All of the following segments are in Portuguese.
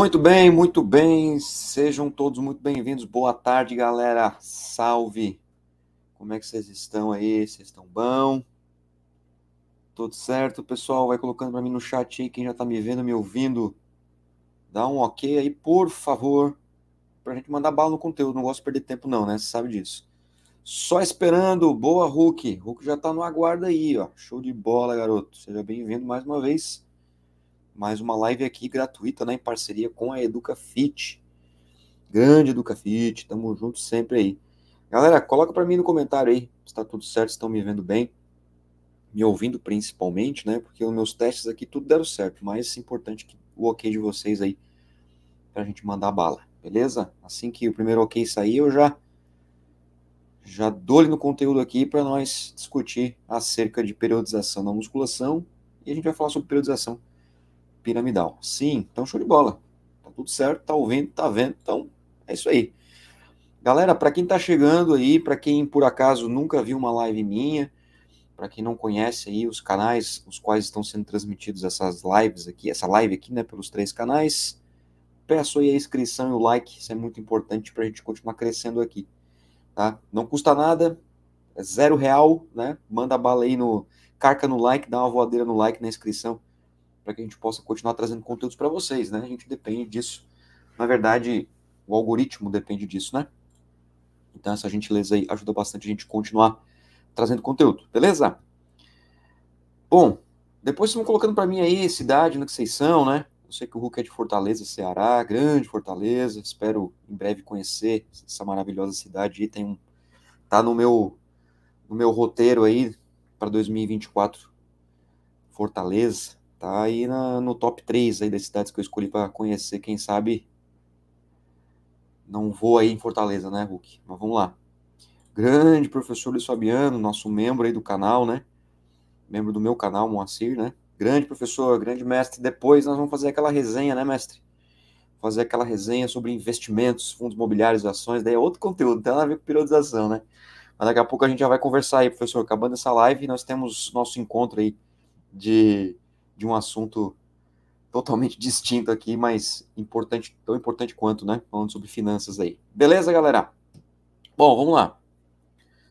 Muito bem, muito bem. Sejam todos muito bem-vindos. Boa tarde, galera. Salve. Como é que vocês estão aí? Vocês estão bom? Tudo certo, pessoal? Vai colocando para mim no chat aí quem já está me vendo, me ouvindo. Dá um OK aí, por favor, para a gente mandar bala no conteúdo. Não gosto de perder tempo não, né? Você sabe disso. Só esperando. Boa, Hulk. Hulk já está no aguardo aí, ó. Show de bola, garoto. Seja bem-vindo mais uma vez mais uma live aqui gratuita, né, em parceria com a EducaFit. Grande EducaFit, tamo junto sempre aí. Galera, coloca para mim no comentário aí se tá tudo certo, se estão me vendo bem, me ouvindo principalmente, né, porque os meus testes aqui tudo deram certo, mas é importante que o ok de vocês aí pra gente mandar bala, beleza? Assim que o primeiro ok sair, eu já já dou no conteúdo aqui para nós discutir acerca de periodização na musculação e a gente vai falar sobre periodização piramidal. Sim, então show de bola. Tá tudo certo, tá ouvindo, tá vendo, então é isso aí. Galera, para quem tá chegando aí, para quem por acaso nunca viu uma live minha, para quem não conhece aí os canais os quais estão sendo transmitidos essas lives aqui, essa live aqui, né, pelos três canais, peço aí a inscrição e o like, isso é muito importante para a gente continuar crescendo aqui, tá? Não custa nada, é zero real, né? Manda bala aí no carca no like, dá uma voadeira no like na inscrição para que a gente possa continuar trazendo conteúdos para vocês, né? A gente depende disso. Na verdade, o algoritmo depende disso, né? Então, essa gentileza aí ajuda bastante a gente continuar trazendo conteúdo, beleza? Bom, depois vocês vão colocando para mim aí cidade, onde que vocês são, né? Eu sei que o Hulk é de Fortaleza, Ceará, grande Fortaleza. Espero em breve conhecer essa maravilhosa cidade. E tem um, tá no meu, no meu roteiro aí para 2024, Fortaleza. Tá aí na, no top 3 aí das cidades que eu escolhi para conhecer, quem sabe. Não vou aí em Fortaleza, né, Hulk? Mas vamos lá. Grande professor Luiz Fabiano, nosso membro aí do canal, né? Membro do meu canal, Moacir, né? Grande professor, grande mestre. Depois nós vamos fazer aquela resenha, né, mestre? Fazer aquela resenha sobre investimentos, fundos imobiliários, ações. Daí é outro conteúdo, não tem nada a ver com periodização, né? Mas daqui a pouco a gente já vai conversar aí, professor. Acabando essa live, nós temos nosso encontro aí de de um assunto totalmente distinto aqui, mas importante, tão importante quanto, né? Falando sobre finanças aí. Beleza, galera? Bom, vamos lá.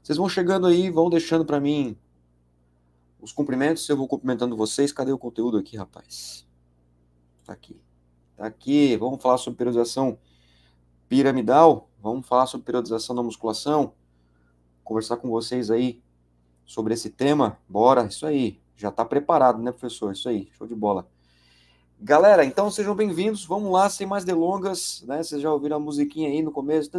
Vocês vão chegando aí, vão deixando para mim os cumprimentos, eu vou cumprimentando vocês. Cadê o conteúdo aqui, rapaz? Tá aqui. Tá aqui. Vamos falar sobre periodização piramidal, vamos falar sobre periodização da musculação, conversar com vocês aí sobre esse tema. Bora, isso aí. Já está preparado, né, professor? Isso aí, show de bola. Galera, então sejam bem-vindos. Vamos lá, sem mais delongas, né? Vocês já ouviram a musiquinha aí no começo?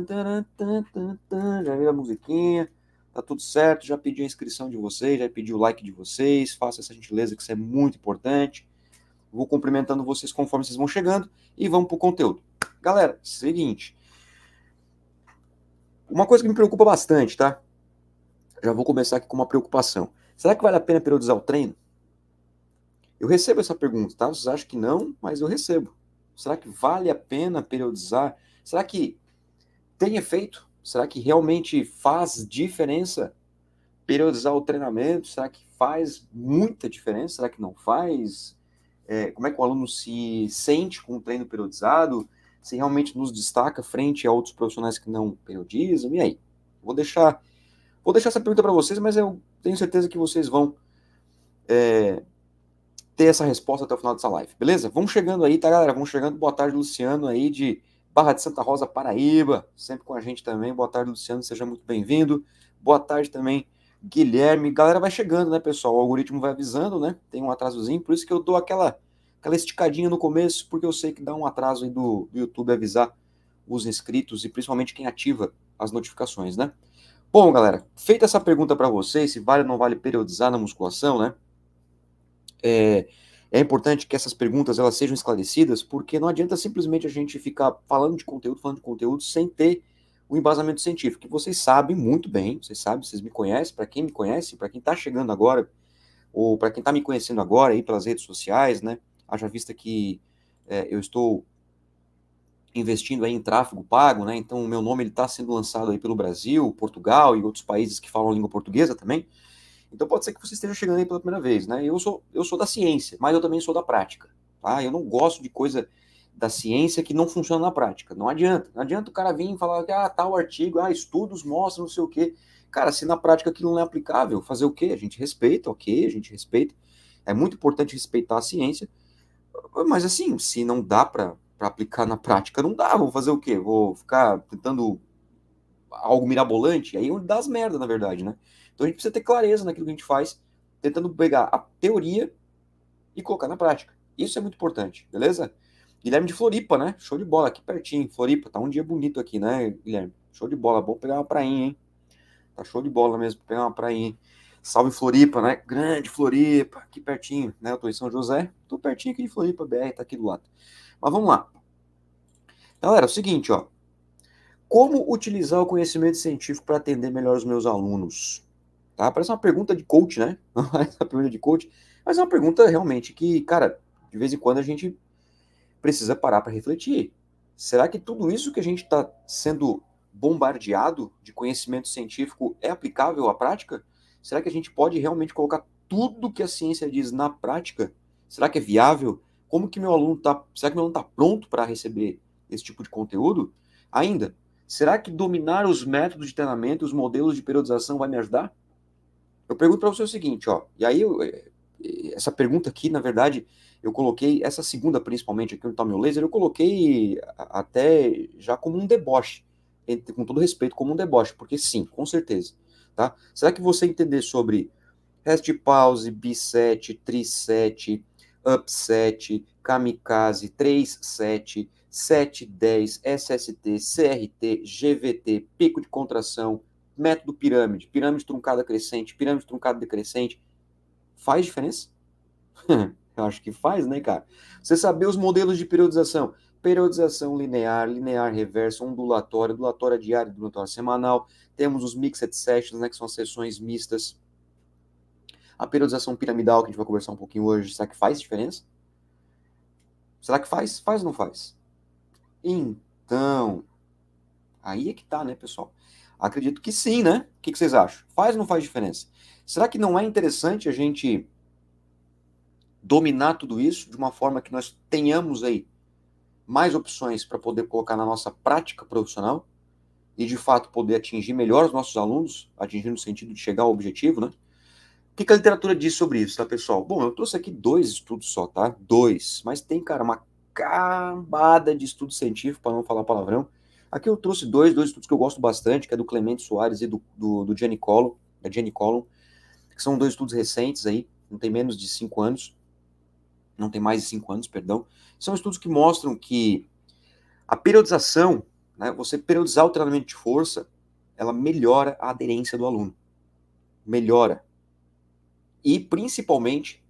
Já viram a musiquinha? Tá tudo certo? Já pedi a inscrição de vocês, já pedi o like de vocês. Faça essa gentileza que isso é muito importante. Vou cumprimentando vocês conforme vocês vão chegando e vamos para o conteúdo. Galera, seguinte. Uma coisa que me preocupa bastante, tá? Já vou começar aqui com uma preocupação. Será que vale a pena periodizar o treino? Eu recebo essa pergunta, tá? Vocês acham que não, mas eu recebo. Será que vale a pena periodizar? Será que tem efeito? Será que realmente faz diferença periodizar o treinamento? Será que faz muita diferença? Será que não faz? É, como é que o aluno se sente com o treino periodizado? Se realmente nos destaca frente a outros profissionais que não periodizam? E aí? Vou deixar, vou deixar essa pergunta para vocês, mas eu tenho certeza que vocês vão é, ter essa resposta até o final dessa live, beleza? Vamos chegando aí, tá, galera? Vamos chegando. Boa tarde, Luciano, aí de Barra de Santa Rosa, Paraíba, sempre com a gente também. Boa tarde, Luciano, seja muito bem-vindo. Boa tarde também, Guilherme. Galera, vai chegando, né, pessoal? O algoritmo vai avisando, né? Tem um atrasozinho, por isso que eu dou aquela, aquela esticadinha no começo, porque eu sei que dá um atraso aí do, do YouTube avisar os inscritos e principalmente quem ativa as notificações, né? Bom, galera, feita essa pergunta para vocês, se vale ou não vale periodizar na musculação, né? É, é, importante que essas perguntas elas sejam esclarecidas, porque não adianta simplesmente a gente ficar falando de conteúdo, falando de conteúdo, sem ter o embasamento científico, vocês sabem muito bem, vocês sabem, vocês me conhecem, para quem me conhece, para quem está chegando agora, ou para quem está me conhecendo agora aí pelas redes sociais, né? Haja vista que é, eu estou investindo aí em tráfego pago, né? Então o meu nome ele está sendo lançado aí pelo Brasil, Portugal e outros países que falam a língua portuguesa também. Então pode ser que você esteja chegando aí pela primeira vez, né? Eu sou eu sou da ciência, mas eu também sou da prática, tá? Eu não gosto de coisa da ciência que não funciona na prática. Não adianta, não adianta o cara vir e falar que ah, tal artigo, ah, estudos mostram não sei o quê. Cara, se na prática aquilo não é aplicável, fazer o quê? A gente respeita, OK? A gente respeita. É muito importante respeitar a ciência. Mas assim, se não dá para para aplicar na prática não dá, vou fazer o quê? Vou ficar tentando algo mirabolante? Aí é dá as merda, na verdade, né? Então a gente precisa ter clareza naquilo que a gente faz, tentando pegar a teoria e colocar na prática. Isso é muito importante, beleza? Guilherme de Floripa, né? Show de bola, aqui pertinho, Floripa. Tá um dia bonito aqui, né, Guilherme? Show de bola, bom pegar uma prainha, hein? Tá show de bola mesmo, pegar uma prainha, hein? Salve Floripa, né? Grande Floripa, aqui pertinho, né? Eu tô em São José, tô pertinho aqui de Floripa, BR, tá aqui do lado. Mas vamos lá. Galera, então, é o seguinte, ó. Como utilizar o conhecimento científico para atender melhor os meus alunos? Tá? Parece uma pergunta de coach, né? Não parece é uma pergunta de coach, mas é uma pergunta realmente que, cara, de vez em quando a gente precisa parar para refletir. Será que tudo isso que a gente está sendo bombardeado de conhecimento científico é aplicável à prática? Será que a gente pode realmente colocar tudo que a ciência diz na prática? Será que é viável? como que meu aluno está, será que meu aluno está pronto para receber esse tipo de conteúdo? Ainda, será que dominar os métodos de treinamento, os modelos de periodização vai me ajudar? Eu pergunto para você o seguinte, ó, e aí eu, eh, essa pergunta aqui, na verdade, eu coloquei, essa segunda principalmente, aqui no está meu laser, eu coloquei até já como um deboche, entre, com todo respeito, como um deboche, porque sim, com certeza, tá? Será que você entender sobre rest pause, biset, triset, tri Upset, Kamikaze, 37, 710, SST, CRT, GVT, pico de contração, método pirâmide, pirâmide truncada crescente, pirâmide truncada decrescente. Faz diferença? Eu acho que faz, né, cara? Você saber os modelos de periodização. Periodização linear, linear reversa, ondulatória, ondulatória diária, ondulatória semanal. Temos os mixed sessions, né, que são sessões mistas a periodização piramidal, que a gente vai conversar um pouquinho hoje, será que faz diferença? Será que faz? Faz ou não faz? Então, aí é que tá, né, pessoal? Acredito que sim, né? O que, vocês acham? Faz ou não faz diferença? Será que não é interessante a gente dominar tudo isso de uma forma que nós tenhamos aí mais opções para poder colocar na nossa prática profissional e de fato poder atingir melhor os nossos alunos, atingindo o sentido de chegar ao objetivo, né? que, que a literatura diz sobre isso, tá, pessoal? Bom, eu trouxe aqui dois estudos só, tá? Dois. Mas tem, cara, uma cambada de estudos científicos para não falar palavrão. Aqui eu trouxe dois, dois estudos que eu gosto bastante, que é do Clemente Soares e do, do, do Gianni Collum, da Collum, que são dois estudos recentes aí, não tem menos de cinco anos, não tem mais de cinco anos, perdão. São estudos que mostram que a periodização, né, você periodizar o treinamento de força, ela melhora a aderência do aluno. Melhora, e, principalmente,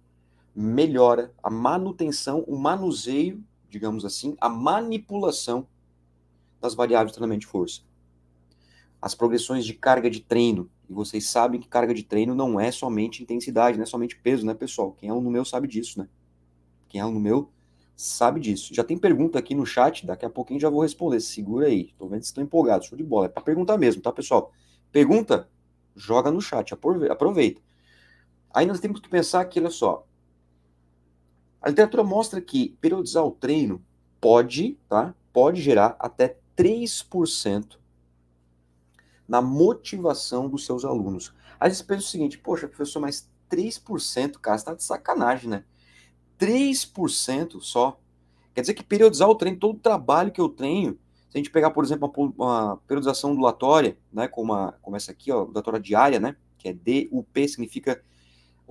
melhora a manutenção, o manuseio, digamos assim, a manipulação das variáveis de treinamento de força. As progressões de carga de treino, e vocês sabem que carga de treino não é somente intensidade, não é somente peso, né, pessoal? Quem é aluno meu sabe disso, né? Quem é aluno meu sabe disso. Já tem pergunta aqui no chat, daqui a pouquinho já vou responder. Segura aí, tô vendo que estão empolgados, show de bola. É para perguntar mesmo, tá, pessoal? Pergunta, joga no chat, aproveita. Aí nós temos que pensar que, olha só, a literatura mostra que periodizar o treino pode, tá? Pode gerar até 3% na motivação dos seus alunos. Aí você pensa o seguinte, poxa, professor, mas 3%, cara, você tá de sacanagem, né? 3% só. Quer dizer que periodizar o treino, todo o trabalho que eu treino, se a gente pegar, por exemplo, uma, uma periodização ondulatória, né, como, a, como essa aqui, ó, ondulatória diária, né, que é DUP, significa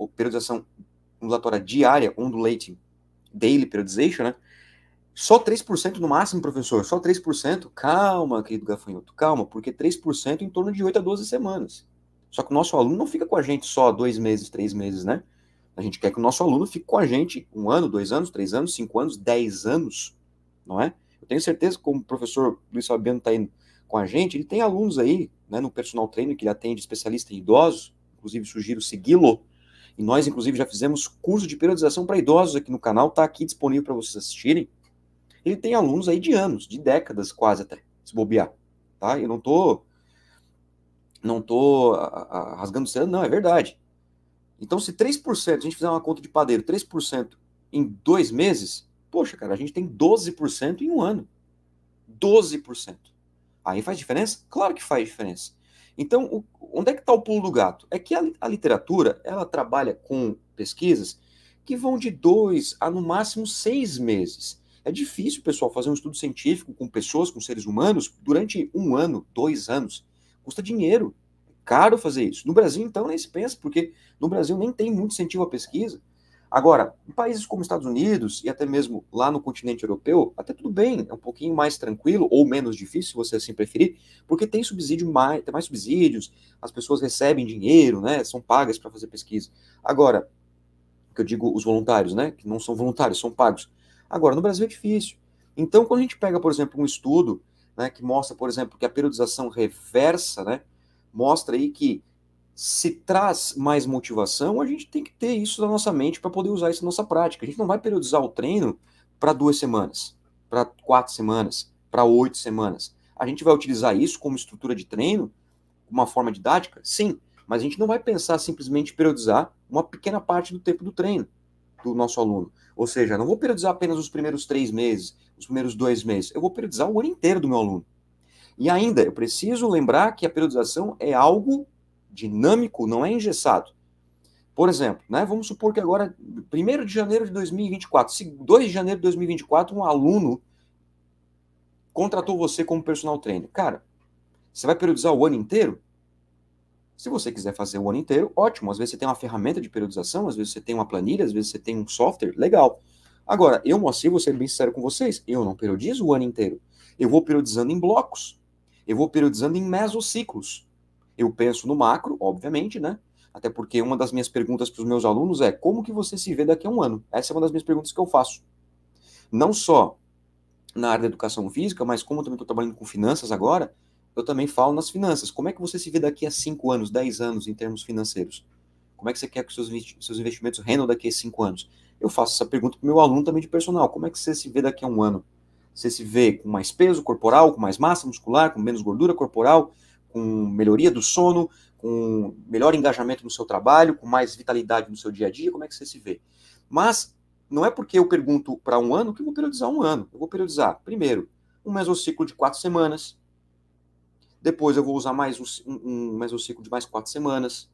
ou periodização ondulatória diária, ondulating, daily periodization, né? Só 3% no máximo, professor, só 3%? Calma, querido gafanhoto, calma, porque 3% em torno de 8 a 12 semanas. Só que o nosso aluno não fica com a gente só dois meses, três meses, né? A gente quer que o nosso aluno fique com a gente um ano, dois anos, três anos, cinco anos, dez anos, não é? Eu tenho certeza que como o professor Luiz Fabiano está aí com a gente, ele tem alunos aí, né, no personal treino que ele atende, especialista em idosos, inclusive sugiro segui-lo, e nós, inclusive, já fizemos curso de periodização para idosos aqui no canal, está aqui disponível para vocês assistirem. Ele tem alunos aí de anos, de décadas quase até, se bobear. Tá? Eu não tô, não tô a, rasgando cedo, não, é verdade. Então, se 3%, a gente fizer uma conta de padeiro, 3% em dois meses, poxa, cara, a gente tem 12% em um ano. 12%. Aí faz diferença? Claro que faz diferença. Então, o, onde é que está o pulo do gato? É que a, a literatura ela trabalha com pesquisas que vão de dois a no máximo seis meses. É difícil, pessoal, fazer um estudo científico com pessoas, com seres humanos, durante um ano, dois anos. Custa dinheiro. É caro fazer isso. No Brasil, então, nem se pensa, porque no Brasil nem tem muito incentivo à pesquisa. Agora, em países como Estados Unidos e até mesmo lá no continente europeu, até tudo bem, é um pouquinho mais tranquilo ou menos difícil, se você assim preferir, porque tem subsídio mais, tem mais subsídios, as pessoas recebem dinheiro, né, são pagas para fazer pesquisa. Agora, que eu digo os voluntários, né, que não são voluntários, são pagos. Agora, no Brasil é difícil. Então, quando a gente pega, por exemplo, um estudo né, que mostra, por exemplo, que a periodização reversa, né, mostra aí que se traz mais motivação, a gente tem que ter isso na nossa mente para poder usar isso na nossa prática. A gente não vai periodizar o treino para duas semanas, para quatro semanas, para oito semanas. A gente vai utilizar isso como estrutura de treino, uma forma didática, sim, mas a gente não vai pensar simplesmente periodizar uma pequena parte do tempo do treino do nosso aluno. Ou seja, não vou periodizar apenas os primeiros três meses, os primeiros dois meses, eu vou periodizar o ano inteiro do meu aluno. E ainda, eu preciso lembrar que a periodização é algo dinâmico, não é engessado. Por exemplo, né, vamos supor que agora, 1 de janeiro de 2024, 2 de janeiro de 2024, um aluno contratou você como personal trainer. Cara, você vai periodizar o ano inteiro? Se você quiser fazer o ano inteiro, ótimo. Às vezes você tem uma ferramenta de periodização, às vezes você tem uma planilha, às vezes você tem um software, legal. Agora, eu, Moacir, vou ser bem sincero com vocês, eu não periodizo o ano inteiro. Eu vou periodizando em blocos. Eu vou periodizando em mesociclos. Eu penso no macro, obviamente, né? Até porque uma das minhas perguntas para os meus alunos é como que você se vê daqui a um ano? Essa é uma das minhas perguntas que eu faço. Não só na área da educação física, mas como eu também estou trabalhando com finanças agora, eu também falo nas finanças. Como é que você se vê daqui a 5 anos, 10 anos em termos financeiros? Como é que você quer que seus, seus investimentos rendam daqui a 5 anos? Eu faço essa pergunta para o meu aluno também de personal. Como é que você se vê daqui a um ano? Você se vê com mais peso corporal, com mais massa muscular, com menos gordura corporal? com melhoria do sono, com melhor engajamento no seu trabalho, com mais vitalidade no seu dia a dia? Como é que você se vê? Mas não é porque eu pergunto para um ano que eu vou periodizar um ano. Eu vou periodizar, primeiro, um mesociclo de quatro semanas. Depois eu vou usar mais um, um mesociclo de mais quatro semanas.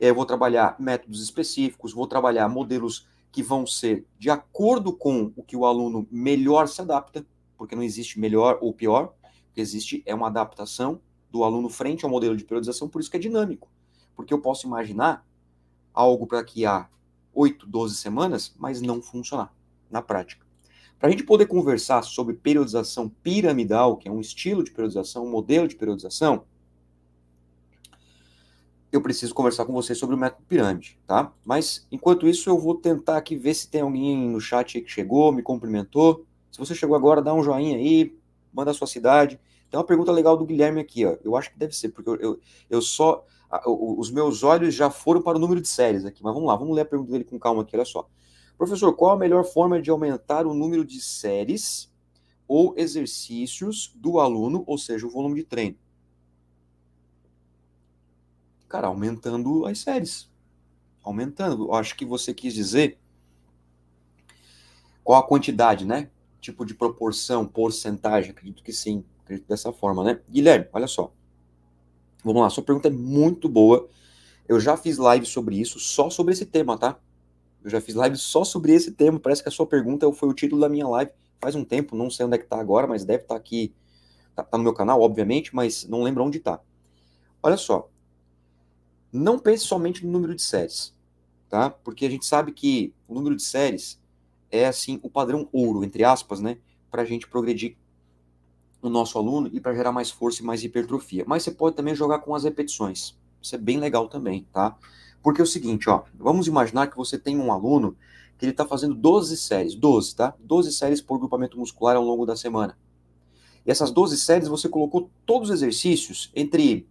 É, eu vou trabalhar métodos específicos, vou trabalhar modelos que vão ser de acordo com o que o aluno melhor se adapta, porque não existe melhor ou pior, o que existe é uma adaptação do aluno frente ao modelo de periodização, por isso que é dinâmico. Porque eu posso imaginar algo para que há 8, 12 semanas, mas não funcionar na prática. Para a gente poder conversar sobre periodização piramidal, que é um estilo de periodização, um modelo de periodização, eu preciso conversar com vocês sobre o método pirâmide, tá? Mas enquanto isso, eu vou tentar aqui ver se tem alguém no chat que chegou, me cumprimentou. Se você chegou agora, dá um joinha aí, manda a sua cidade. Tem uma pergunta legal do Guilherme aqui, ó. Eu acho que deve ser, porque eu, eu, eu só. A, o, os meus olhos já foram para o número de séries aqui. Mas vamos lá, vamos ler a pergunta dele com calma aqui, olha só. Professor, qual a melhor forma de aumentar o número de séries ou exercícios do aluno, ou seja, o volume de treino? Cara, aumentando as séries. Aumentando. Eu acho que você quis dizer qual a quantidade, né? Tipo de proporção, porcentagem, acredito que sim acredito dessa forma, né? Guilherme, olha só. Vamos lá, sua pergunta é muito boa. Eu já fiz live sobre isso, só sobre esse tema, tá? Eu já fiz live só sobre esse tema. Parece que a sua pergunta foi o título da minha live faz um tempo, não sei onde é que tá agora, mas deve estar tá aqui. Tá, tá, no meu canal, obviamente, mas não lembro onde tá. Olha só. Não pense somente no número de séries, tá? Porque a gente sabe que o número de séries é assim o padrão ouro, entre aspas, né, pra gente progredir no nosso aluno e para gerar mais força e mais hipertrofia. Mas você pode também jogar com as repetições. Isso é bem legal também, tá? Porque é o seguinte, ó, vamos imaginar que você tem um aluno que ele está fazendo 12 séries, 12, tá? 12 séries por grupamento muscular ao longo da semana. E essas 12 séries você colocou todos os exercícios entre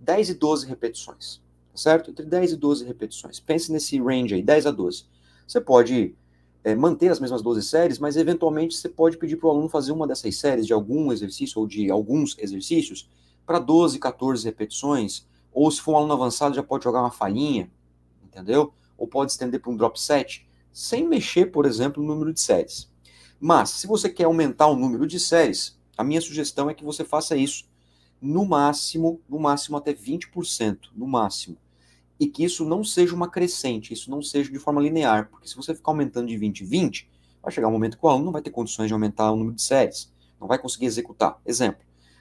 10 e 12 repetições, tá certo? Entre 10 e 12 repetições. Pense nesse range aí, 10 a 12. Você pode é, manter as mesmas 12 séries, mas eventualmente você pode pedir para o aluno fazer uma dessas séries de algum exercício ou de alguns exercícios para 12, 14 repetições, ou se for um aluno avançado já pode jogar uma falhinha, entendeu? Ou pode estender para um drop set, sem mexer, por exemplo, no número de séries. Mas, se você quer aumentar o número de séries, a minha sugestão é que você faça isso no máximo, no máximo até 20%, no máximo e que isso não seja uma crescente, isso não seja de forma linear, porque se você ficar aumentando de 20 em 20, vai chegar um momento que o aluno não vai ter condições de aumentar o número de séries, não vai conseguir executar. Exemplo,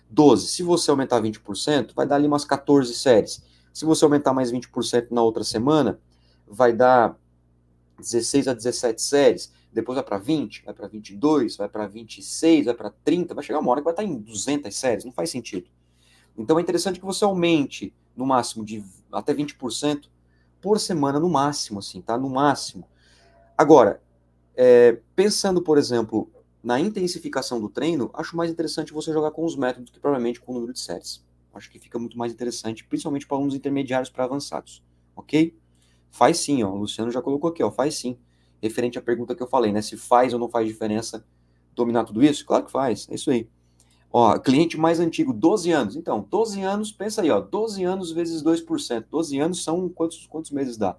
12. Se você aumentar 20%, vai dar ali umas 14 séries. Se você aumentar mais 20% na outra semana, vai dar 16 a 17 séries. Depois vai para 20, vai para 22, vai para 26, vai para 30. Vai chegar uma hora que vai estar em 200 séries. Não faz sentido. Então é interessante que você aumente no máximo de até 20% por semana, no máximo, assim, tá? No máximo. Agora, é, pensando, por exemplo, na intensificação do treino, acho mais interessante você jogar com os métodos que provavelmente com o número de séries. Acho que fica muito mais interessante, principalmente para alunos intermediários para avançados, ok? Faz sim, ó. O Luciano já colocou aqui, ó. Faz sim. Referente à pergunta que eu falei, né? Se faz ou não faz diferença dominar tudo isso? Claro que faz, é isso aí. Ó, cliente mais antigo, 12 anos. Então, 12 anos, pensa aí, ó, 12 anos vezes 2%. 12 anos são quantos, quantos meses dá?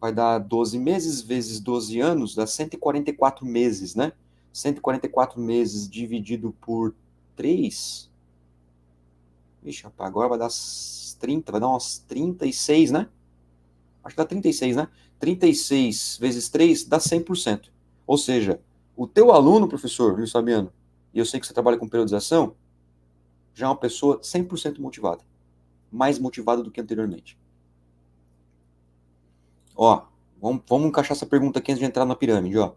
Vai dar 12 meses vezes 12 anos, dá 144 meses, né? 144 meses dividido por 3. Ixi, rapaz, agora vai dar 30, vai dar umas 36, né? Acho que dá 36, né? 36 vezes 3 dá 100%. Ou seja, o teu aluno, professor Luiz Fabiano, e eu sei que você trabalha com periodização, já é uma pessoa 100% motivada. Mais motivada do que anteriormente. Ó, vamos, vamos encaixar essa pergunta aqui antes de entrar na pirâmide, ó.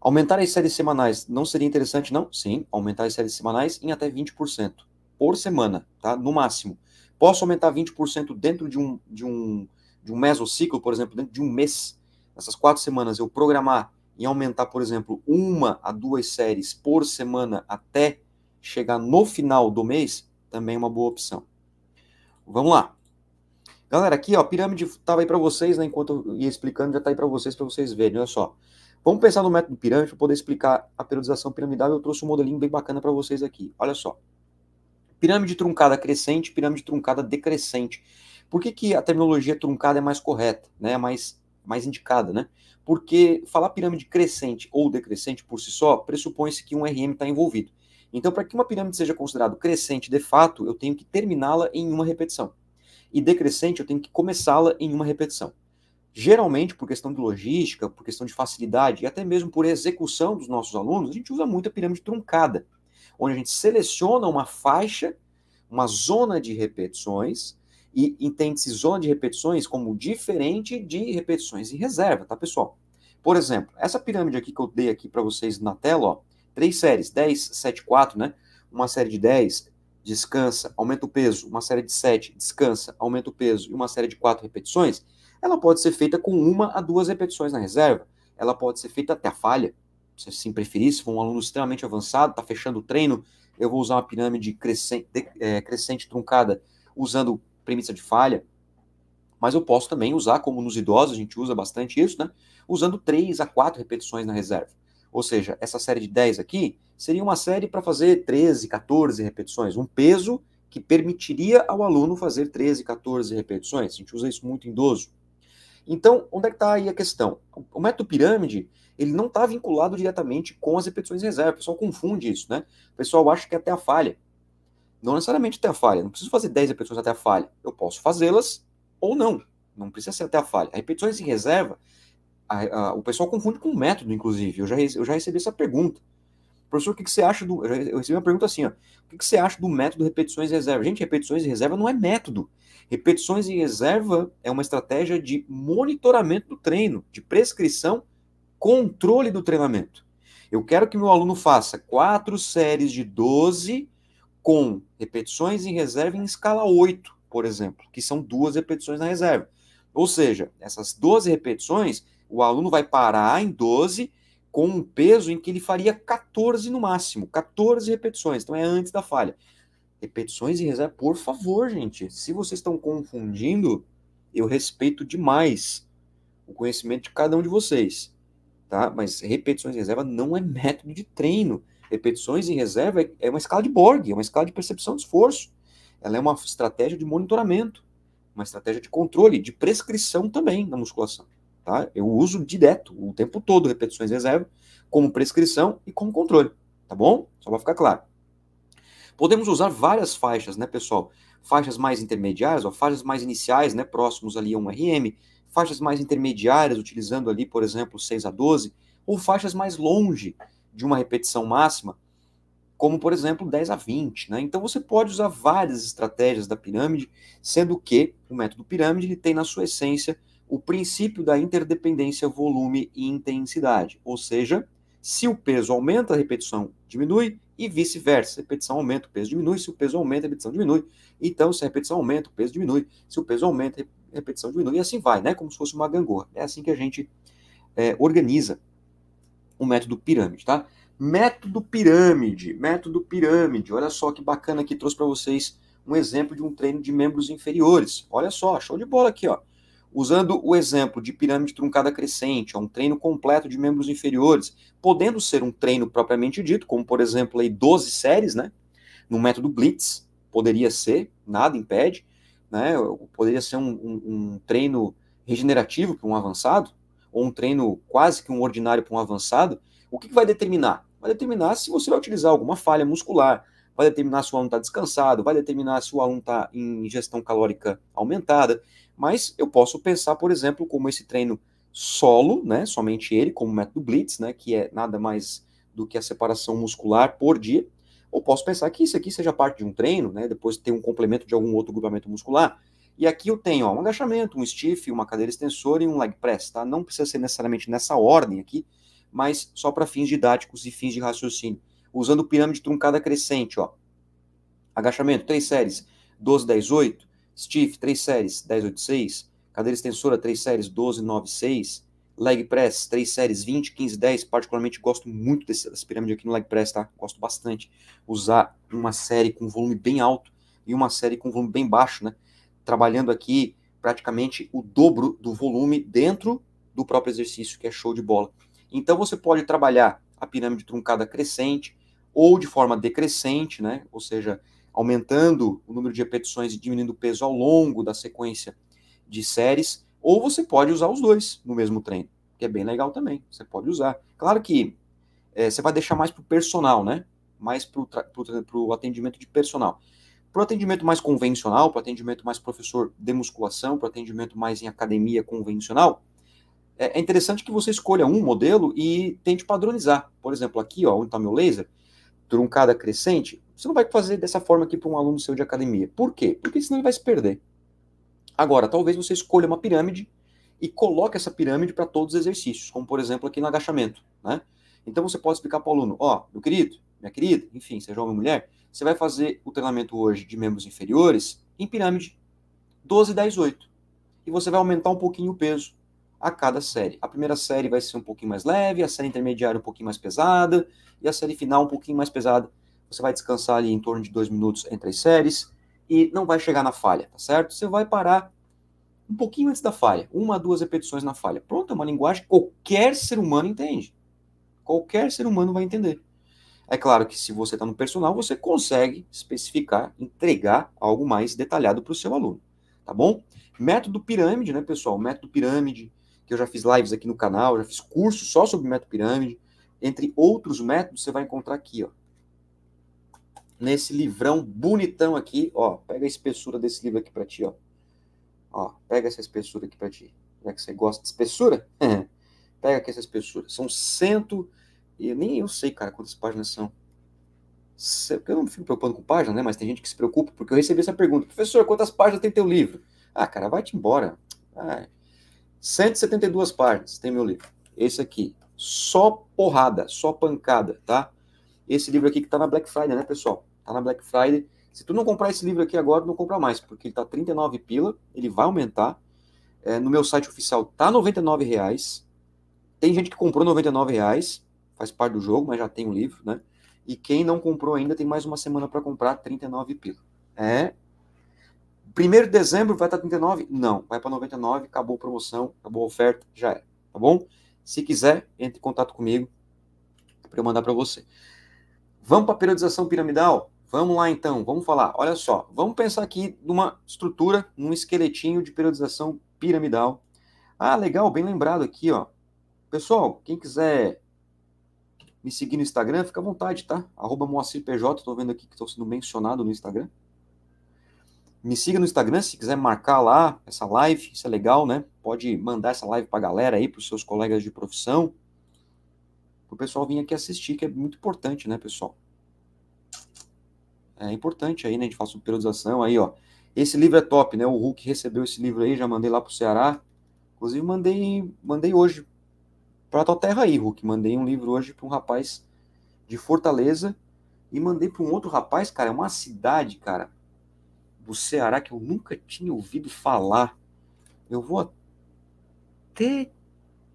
Aumentar as séries semanais não seria interessante, não? Sim, aumentar as séries semanais em até 20% por semana, tá? No máximo. Posso aumentar 20% dentro de um, de um, de um mesociclo, por exemplo, dentro de um mês. Essas quatro semanas eu programar em aumentar, por exemplo, uma a duas séries por semana até chegar no final do mês, também é uma boa opção. Vamos lá. Galera, aqui, ó, a pirâmide estava aí para vocês, né, enquanto eu ia explicando, já está aí para vocês, para vocês verem, olha só. Vamos pensar no método pirâmide para poder explicar a periodização piramidal, eu trouxe um modelinho bem bacana para vocês aqui, olha só. Pirâmide truncada crescente, pirâmide truncada decrescente. Por que, que a terminologia truncada é mais correta, né, mais, mais indicada, né? porque falar pirâmide crescente ou decrescente por si só pressupõe-se que um RM está envolvido. Então, para que uma pirâmide seja considerada crescente de fato, eu tenho que terminá-la em uma repetição. E decrescente, eu tenho que começá-la em uma repetição. Geralmente, por questão de logística, por questão de facilidade e até mesmo por execução dos nossos alunos, a gente usa muito a pirâmide truncada, onde a gente seleciona uma faixa, uma zona de repetições, e entende-se zona de repetições como diferente de repetições em reserva, tá, pessoal? Por exemplo, essa pirâmide aqui que eu dei aqui para vocês na tela, ó, três séries, 10, 7, 4, né? Uma série de 10, descansa, aumenta o peso, uma série de 7, descansa, aumenta o peso e uma série de 4 repetições, ela pode ser feita com uma a duas repetições na reserva. Ela pode ser feita até a falha, se assim preferir, se for um aluno extremamente avançado, está fechando o treino, eu vou usar uma pirâmide crescente, de, é, crescente truncada usando premissa de falha, mas eu posso também usar, como nos idosos a gente usa bastante isso, né? Usando 3 a 4 repetições na reserva. Ou seja, essa série de 10 aqui seria uma série para fazer 13, 14 repetições, um peso que permitiria ao aluno fazer 13, 14 repetições. A gente usa isso muito em idoso. Então, onde é que está aí a questão? O método pirâmide, ele não está vinculado diretamente com as repetições reserva. O pessoal confunde isso, né? O pessoal acha que é até a falha. Não necessariamente até a falha. Não preciso fazer 10 repetições até a falha. Eu posso fazê-las ou não. Não precisa ser até a falha. repetições em reserva, a, a, o pessoal confunde com método, inclusive. Eu já, eu já recebi essa pergunta. Professor, o que, que você acha do. Eu recebi uma pergunta assim, ó. O que, que você acha do método repetições em reserva? Gente, repetições em reserva não é método. Repetições em reserva é uma estratégia de monitoramento do treino, de prescrição, controle do treinamento. Eu quero que meu aluno faça quatro séries de 12 com repetições em reserva em escala 8, por exemplo, que são duas repetições na reserva. Ou seja, essas 12 repetições, o aluno vai parar em 12 com um peso em que ele faria 14 no máximo, 14 repetições, então é antes da falha. Repetições em reserva, por favor, gente, se vocês estão confundindo, eu respeito demais o conhecimento de cada um de vocês, tá? Mas repetições em reserva não é método de treino. Repetições em reserva é, é, uma escala de Borg, é uma escala de percepção de esforço. Ela é uma estratégia de monitoramento, uma estratégia de controle, de prescrição também na musculação. Tá? Eu uso direto, o tempo todo, repetições em reserva, como prescrição e como controle. Tá bom? Só para ficar claro. Podemos usar várias faixas, né, pessoal? Faixas mais intermediárias, ou faixas mais iniciais, né, próximos ali a um RM, faixas mais intermediárias, utilizando ali, por exemplo, 6 a 12, ou faixas mais longe, de uma repetição máxima, como por exemplo 10 a 20. Né? Então você pode usar várias estratégias da pirâmide, sendo que o método pirâmide ele tem na sua essência o princípio da interdependência volume e intensidade, ou seja, se o peso aumenta, a repetição diminui e vice-versa. Repetição aumenta, o peso diminui. Se o peso aumenta, a repetição diminui. Então, se a repetição aumenta, o peso diminui. Se o peso aumenta, a repetição diminui. E assim vai, né? Como se fosse uma gangorra. É assim que a gente é, organiza o método pirâmide, tá? Método pirâmide, método pirâmide. Olha só que bacana aqui, trouxe para vocês um exemplo de um treino de membros inferiores. Olha só, show de bola aqui, ó. Usando o exemplo de pirâmide truncada crescente, é um treino completo de membros inferiores, podendo ser um treino propriamente dito, como por exemplo aí 12 séries, né? No método Blitz, poderia ser, nada impede, né? Poderia ser um, um, um treino regenerativo para um avançado, ou um treino quase que um ordinário para um avançado, o que, que vai determinar? Vai determinar se você vai utilizar alguma falha muscular, vai determinar se o aluno está descansado, vai determinar se o aluno está em ingestão calórica aumentada. Mas eu posso pensar, por exemplo, como esse treino solo, né, somente ele, como método Blitz, né, que é nada mais do que a separação muscular por dia, ou posso pensar que isso aqui seja parte de um treino, né, depois ter um complemento de algum outro grupamento muscular, e aqui eu tenho ó, um agachamento, um stiff, uma cadeira extensora e um leg press, tá? Não precisa ser necessariamente nessa ordem aqui, mas só para fins didáticos e fins de raciocínio. Usando pirâmide truncada crescente, ó. Agachamento, 3 séries, 12, 10, 8. Stiff, 3 séries, 10, 8, 6. Cadeira extensora, 3 séries, 12, 9, 6. Leg press, 3 séries, 20, 15, 10. Particularmente gosto muito desse, dessa pirâmide aqui no leg press, tá? Gosto bastante. Usar uma série com volume bem alto e uma série com volume bem baixo, né? trabalhando aqui praticamente o dobro do volume dentro do próprio exercício, que é show de bola. Então você pode trabalhar a pirâmide truncada crescente ou de forma decrescente, né? Ou seja, aumentando o número de repetições e diminuindo o peso ao longo da sequência de séries, ou você pode usar os dois no mesmo treino, que é bem legal também. Você pode usar. Claro que é, você vai deixar mais para o personal, né? Mais para o atendimento de personal. Para o atendimento mais convencional, para o atendimento mais professor de musculação, para o atendimento mais em academia convencional, é, é interessante que você escolha um modelo e tente padronizar. Por exemplo, aqui, ó, onde está meu laser, truncada crescente, você não vai fazer dessa forma aqui para um aluno seu de academia. Por quê? Porque senão ele vai se perder. Agora, talvez você escolha uma pirâmide e coloque essa pirâmide para todos os exercícios, como por exemplo aqui no agachamento, né? Então você pode explicar para o aluno, ó, meu querido, minha querida, enfim, seja homem ou mulher, você vai fazer o treinamento hoje de membros inferiores em pirâmide, 12, 10, 8. E você vai aumentar um pouquinho o peso a cada série. A primeira série vai ser um pouquinho mais leve, a série intermediária um pouquinho mais pesada, e a série final um pouquinho mais pesada. Você vai descansar ali em torno de dois minutos entre as séries e não vai chegar na falha, tá certo? Você vai parar um pouquinho antes da falha, uma a duas repetições na falha. Pronto, é uma linguagem que qualquer ser humano entende. Qualquer ser humano vai entender. É claro que se você está no personal, você consegue especificar, entregar algo mais detalhado para o seu aluno, tá bom? Método pirâmide, né, pessoal? Método pirâmide, que eu já fiz lives aqui no canal, já fiz curso só sobre método pirâmide. Entre outros métodos, você vai encontrar aqui, ó. Nesse livrão bonitão aqui, ó. Pega a espessura desse livro aqui para ti, ó. Ó, pega essa espessura aqui para ti. Já que você gosta de espessura, pega aqui essa espessura. São cento e nem eu sei, cara, quantas páginas são. Porque eu não fico preocupando com página, né? Mas tem gente que se preocupa, porque eu recebi essa pergunta. Professor, quantas páginas tem teu livro? Ah, cara, vai-te embora. Ah, 172 páginas tem meu livro. Esse aqui. Só porrada, só pancada, tá? Esse livro aqui que tá na Black Friday, né, pessoal? Tá na Black Friday. Se tu não comprar esse livro aqui agora, não compra mais, porque ele tá 39 pila, ele vai aumentar. É, no meu site oficial tá R$ reais. Tem gente que comprou R$ reais faz parte do jogo, mas já tem o um livro, né? E quem não comprou ainda tem mais uma semana para comprar, 39 pila. É. 1 de dezembro vai estar 39? Não, vai para 99, acabou a promoção, acabou a oferta, já é, tá bom? Se quiser, entre em contato comigo para eu mandar para você. Vamos para a periodização piramidal? Vamos lá então, vamos falar. Olha só, vamos pensar aqui numa estrutura, num esqueletinho de periodização piramidal. Ah, legal, bem lembrado aqui, ó. Pessoal, quem quiser me seguir no Instagram, fica à vontade, tá? Arroba MoacirPJ, estou vendo aqui que estou sendo mencionado no Instagram. Me siga no Instagram, se quiser marcar lá essa live, isso é legal, né? Pode mandar essa live para a galera aí, para os seus colegas de profissão, para o pessoal vir aqui assistir, que é muito importante, né, pessoal? É importante aí, né? A gente faça uma periodização aí, ó. Esse livro é top, né? O Hulk recebeu esse livro aí, já mandei lá para o Ceará. Inclusive, mandei, mandei hoje para tua terra aí, Hulk. Mandei um livro hoje para um rapaz de Fortaleza e mandei para um outro rapaz, cara, é uma cidade, cara, do Ceará que eu nunca tinha ouvido falar. Eu vou até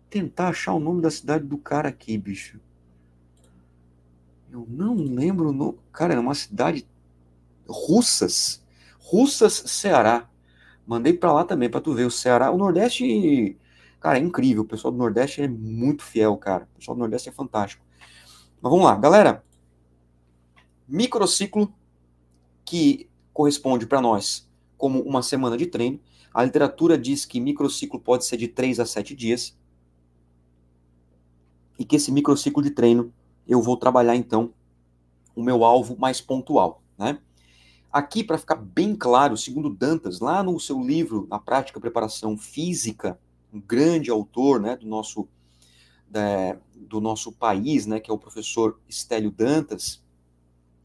tentar achar o nome da cidade do cara aqui, bicho. Eu não lembro o nome. Cara, é uma cidade russas. Russas, Ceará. Mandei para lá também para tu ver o Ceará, o Nordeste Cara, é incrível. O pessoal do Nordeste é muito fiel, cara. O pessoal do Nordeste é fantástico. Mas vamos lá, galera. Microciclo que corresponde para nós como uma semana de treino. A literatura diz que microciclo pode ser de 3 a 7 dias. E que esse microciclo de treino eu vou trabalhar então o meu alvo mais pontual, né? Aqui, para ficar bem claro, segundo Dantas, lá no seu livro, na prática preparação física, um grande autor né, do, nosso, da, do nosso país, né, que é o professor Estélio Dantas,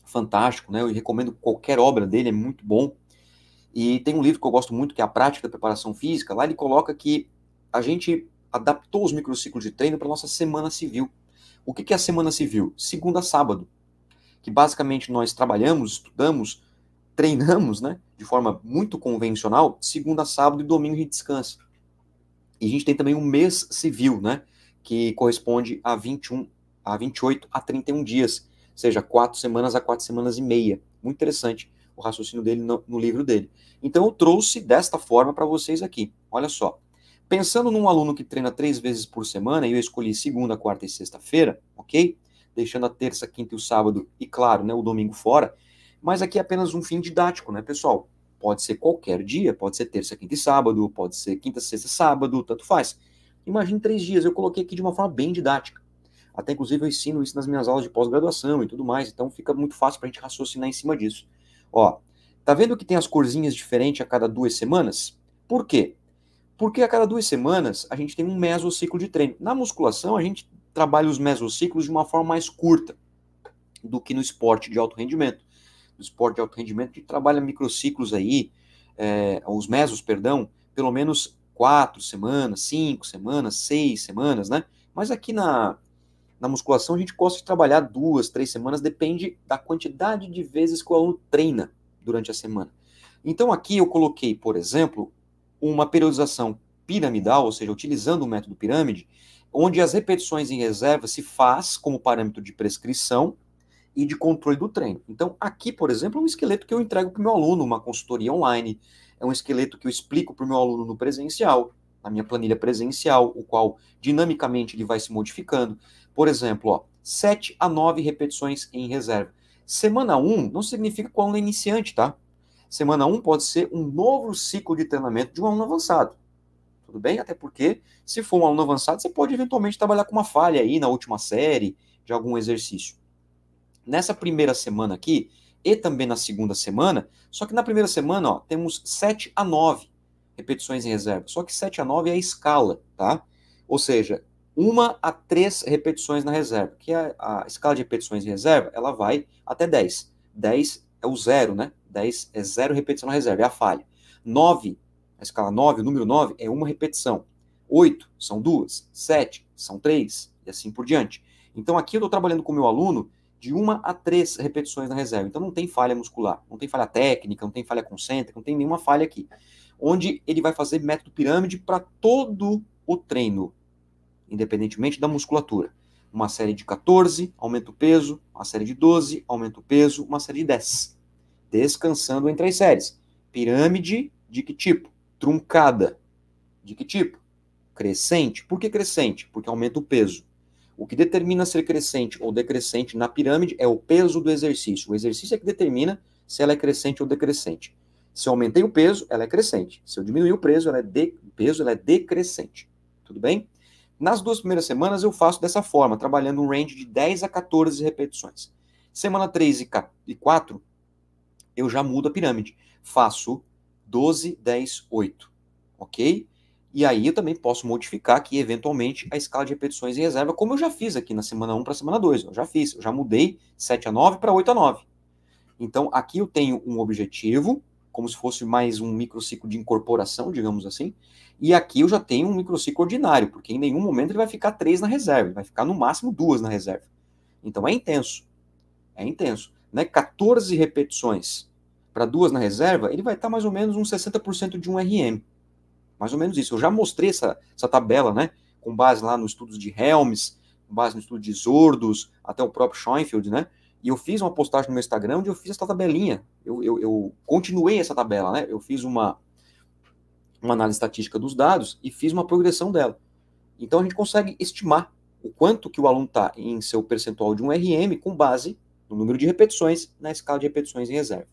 fantástico, né, eu recomendo qualquer obra dele, é muito bom. E tem um livro que eu gosto muito, que é A Prática da Preparação Física. Lá ele coloca que a gente adaptou os microciclos de treino para nossa semana civil. O que, que é a semana civil? Segunda a sábado, que basicamente nós trabalhamos, estudamos, treinamos, né, de forma muito convencional, segunda, sábado e domingo a gente descansa. E a gente tem também o mês civil, né? Que corresponde a 21, a 28 a 31 dias, ou seja, quatro semanas a quatro semanas e meia. Muito interessante o raciocínio dele no, no livro dele. Então eu trouxe desta forma para vocês aqui. Olha só. Pensando num aluno que treina três vezes por semana, e eu escolhi segunda, quarta e sexta-feira, ok? Deixando a terça, quinta e o sábado, e claro, né, o domingo fora, mas aqui é apenas um fim didático, né, pessoal? Pode ser qualquer dia, pode ser terça, quinta e sábado, pode ser quinta, sexta, sábado, tanto faz. Imagine três dias, eu coloquei aqui de uma forma bem didática. Até inclusive eu ensino isso nas minhas aulas de pós-graduação e tudo mais, então fica muito fácil para a gente raciocinar em cima disso. Ó, tá vendo que tem as corzinhas diferentes a cada duas semanas? Por quê? Porque a cada duas semanas a gente tem um mesociclo de treino. Na musculação, a gente trabalha os mesociclos de uma forma mais curta do que no esporte de alto rendimento do esporte de alto rendimento, que trabalha microciclos aí, é, os mesos, perdão, pelo menos quatro semanas, cinco semanas, seis semanas, né? Mas aqui na, na musculação a gente gosta de trabalhar duas, três semanas, depende da quantidade de vezes que o aluno treina durante a semana. Então aqui eu coloquei, por exemplo, uma periodização piramidal, ou seja, utilizando o método pirâmide, onde as repetições em reserva se faz como parâmetro de prescrição e de controle do treino. Então, aqui, por exemplo, é um esqueleto que eu entrego para o meu aluno, uma consultoria online, é um esqueleto que eu explico para o meu aluno no presencial, na minha planilha presencial, o qual dinamicamente ele vai se modificando. Por exemplo, ó, 7 a 9 repetições em reserva. Semana 1 não significa que o aluno é iniciante, tá? Semana 1 pode ser um novo ciclo de treinamento de um aluno avançado. Tudo bem? Até porque, se for um aluno avançado, você pode eventualmente trabalhar com uma falha aí na última série de algum exercício nessa primeira semana aqui e também na segunda semana, só que na primeira semana, ó, temos 7 a 9 repetições em reserva. Só que 7 a 9 é a escala, tá? Ou seja, uma a três repetições na reserva, que a, é a escala de repetições em reserva, ela vai até 10. 10 é o zero, né? 10 é zero repetição na reserva, é a falha. 9, a escala 9, o número 9 é uma repetição. 8 são duas, 7 são três, e assim por diante. Então aqui eu estou trabalhando com o meu aluno de uma a três repetições na reserva. Então não tem falha muscular, não tem falha técnica, não tem falha concêntrica, não tem nenhuma falha aqui. Onde ele vai fazer método pirâmide para todo o treino, independentemente da musculatura. Uma série de 14, aumenta o peso, uma série de 12, aumenta o peso, uma série de 10. Descansando entre as séries. Pirâmide de que tipo? Truncada. De que tipo? Crescente. Por que crescente? Porque aumenta o peso. O que determina ser crescente ou decrescente na pirâmide é o peso do exercício. O exercício é que determina se ela é crescente ou decrescente. Se eu aumentei o peso, ela é crescente. Se eu diminuir o peso, ela é, de... peso, ela é decrescente. Tudo bem? Nas duas primeiras semanas eu faço dessa forma, trabalhando um range de 10 a 14 repetições. Semana 3 e 4, eu já mudo a pirâmide. Faço 12, 10, 8. Ok? E aí eu também posso modificar aqui, eventualmente, a escala de repetições em reserva, como eu já fiz aqui na semana 1 para a semana 2. Eu já fiz, eu já mudei 7 a 9 para 8 a 9. Então, aqui eu tenho um objetivo, como se fosse mais um microciclo de incorporação, digamos assim. E aqui eu já tenho um microciclo ordinário, porque em nenhum momento ele vai ficar 3 na reserva, ele vai ficar no máximo 2 na reserva. Então, é intenso. É intenso. Né? 14 repetições para duas na reserva, ele vai estar mais ou menos uns 60% de um RM. Mais ou menos isso. Eu já mostrei essa, essa tabela, né? Com base lá nos estudos de Helms, com base no estudo de Zordos, até o próprio Schoenfield, né? E eu fiz uma postagem no meu Instagram onde eu fiz essa tabelinha. Eu, eu, eu continuei essa tabela, né? Eu fiz uma, uma análise estatística dos dados e fiz uma progressão dela. Então a gente consegue estimar o quanto que o aluno está em seu percentual de um RM com base no número de repetições na escala de repetições em reserva.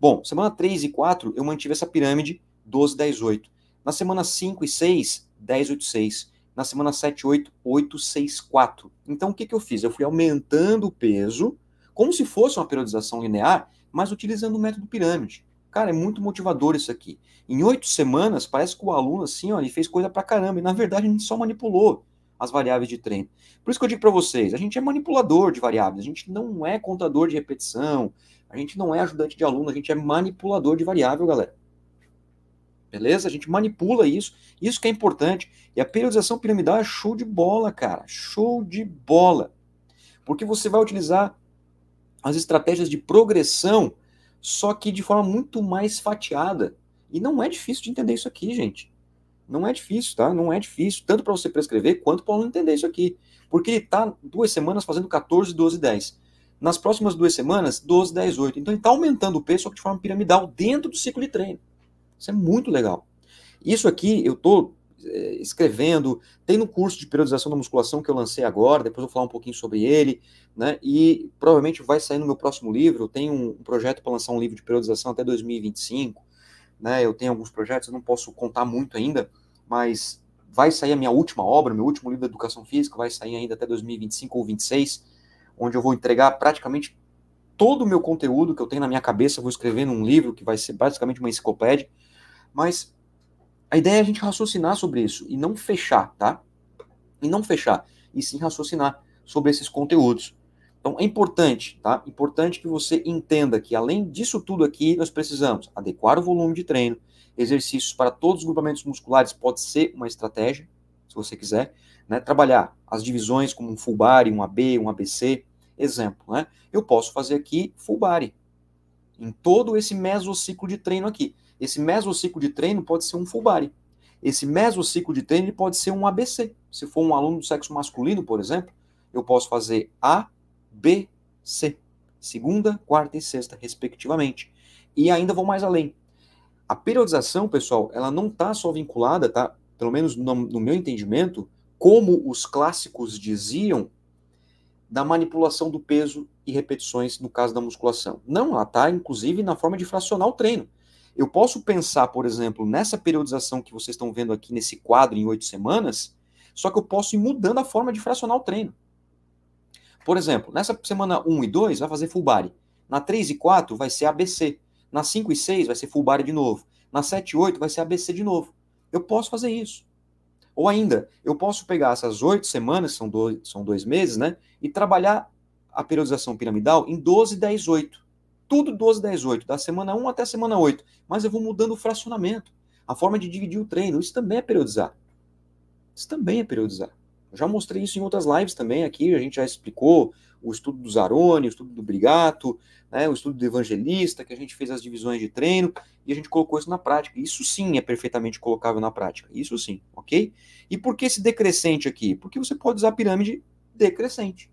Bom, semana 3 e 4 eu mantive essa pirâmide 12, 10, 8. Na semana 5 e 6, 1086. Na semana 7 e 8, 864. Então, o que, que eu fiz? Eu fui aumentando o peso, como se fosse uma periodização linear, mas utilizando o método pirâmide. Cara, é muito motivador isso aqui. Em oito semanas, parece que o aluno, assim, ó, ele fez coisa pra caramba. E, na verdade, a gente só manipulou as variáveis de treino. Por isso que eu digo para vocês, a gente é manipulador de variáveis, a gente não é contador de repetição, a gente não é ajudante de aluno, a gente é manipulador de variável, galera. Beleza? A gente manipula isso, isso que é importante. E a periodização piramidal é show de bola, cara. Show de bola. Porque você vai utilizar as estratégias de progressão, só que de forma muito mais fatiada. E não é difícil de entender isso aqui, gente. Não é difícil, tá? Não é difícil, tanto para você prescrever quanto para o entender isso aqui. Porque ele está duas semanas fazendo 14, 12, 10. Nas próximas duas semanas, 12, 10, 8. Então ele está aumentando o peso, só que de forma piramidal, dentro do ciclo de treino. Isso é muito legal. Isso aqui eu estou é, escrevendo, tem no curso de periodização da musculação que eu lancei agora, depois eu vou falar um pouquinho sobre ele, né? E provavelmente vai sair no meu próximo livro. Eu tenho um, um projeto para lançar um livro de periodização até 2025, né? Eu tenho alguns projetos, eu não posso contar muito ainda, mas vai sair a minha última obra, meu último livro de educação física, vai sair ainda até 2025 ou 2026, onde eu vou entregar praticamente todo o meu conteúdo que eu tenho na minha cabeça, vou escrever num livro que vai ser basicamente uma enciclopédia. Mas a ideia é a gente raciocinar sobre isso e não fechar, tá? E não fechar, e sim raciocinar sobre esses conteúdos. Então é importante, tá? Importante que você entenda que além disso tudo aqui, nós precisamos adequar o volume de treino, exercícios para todos os grupamentos musculares pode ser uma estratégia, se você quiser, né? Trabalhar as divisões como um full body, um AB, um ABC, exemplo, né? Eu posso fazer aqui full body em todo esse mesociclo de treino aqui. Esse mesmo ciclo de treino pode ser um full body. Esse mesmo ciclo de treino pode ser um ABC. Se for um aluno do sexo masculino, por exemplo, eu posso fazer A, B, C. Segunda, quarta e sexta, respectivamente. E ainda vou mais além. A periodização, pessoal, ela não está só vinculada, tá? Pelo menos no, no meu entendimento, como os clássicos diziam, da manipulação do peso e repetições no caso da musculação. Não, ela está inclusive na forma de fracionar o treino. Eu posso pensar, por exemplo, nessa periodização que vocês estão vendo aqui nesse quadro em oito semanas, só que eu posso ir mudando a forma de fracionar o treino. Por exemplo, nessa semana 1 e 2 vai fazer full body. Na 3 e 4 vai ser ABC. Na 5 e 6 vai ser full body de novo. Na 7 e 8 vai ser ABC de novo. Eu posso fazer isso. Ou ainda, eu posso pegar essas oito semanas, são dois, são dois meses, né? E trabalhar a periodização piramidal em 12, 10, 8 tudo 12, 10, 8, da semana 1 até a semana 8. Mas eu vou mudando o fracionamento, a forma de dividir o treino. Isso também é periodizar. Isso também é periodizar. Eu já mostrei isso em outras lives também aqui, a gente já explicou o estudo do Zaroni, o estudo do Brigato, né, o estudo do Evangelista, que a gente fez as divisões de treino e a gente colocou isso na prática. Isso sim é perfeitamente colocável na prática, isso sim, ok? E por que esse decrescente aqui? Porque você pode usar a pirâmide decrescente.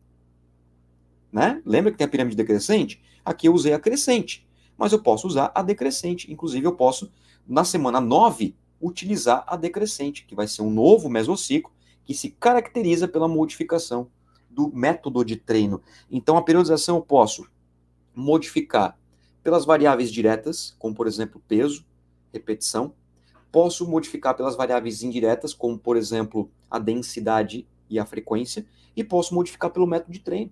Né? Lembra que tem a pirâmide decrescente? Aqui eu usei a crescente, mas eu posso usar a decrescente. Inclusive, eu posso, na semana 9, utilizar a decrescente, que vai ser um novo mesociclo que se caracteriza pela modificação do método de treino. Então, a periodização eu posso modificar pelas variáveis diretas, como por exemplo peso, repetição. Posso modificar pelas variáveis indiretas, como por exemplo a densidade e a frequência. E posso modificar pelo método de treino.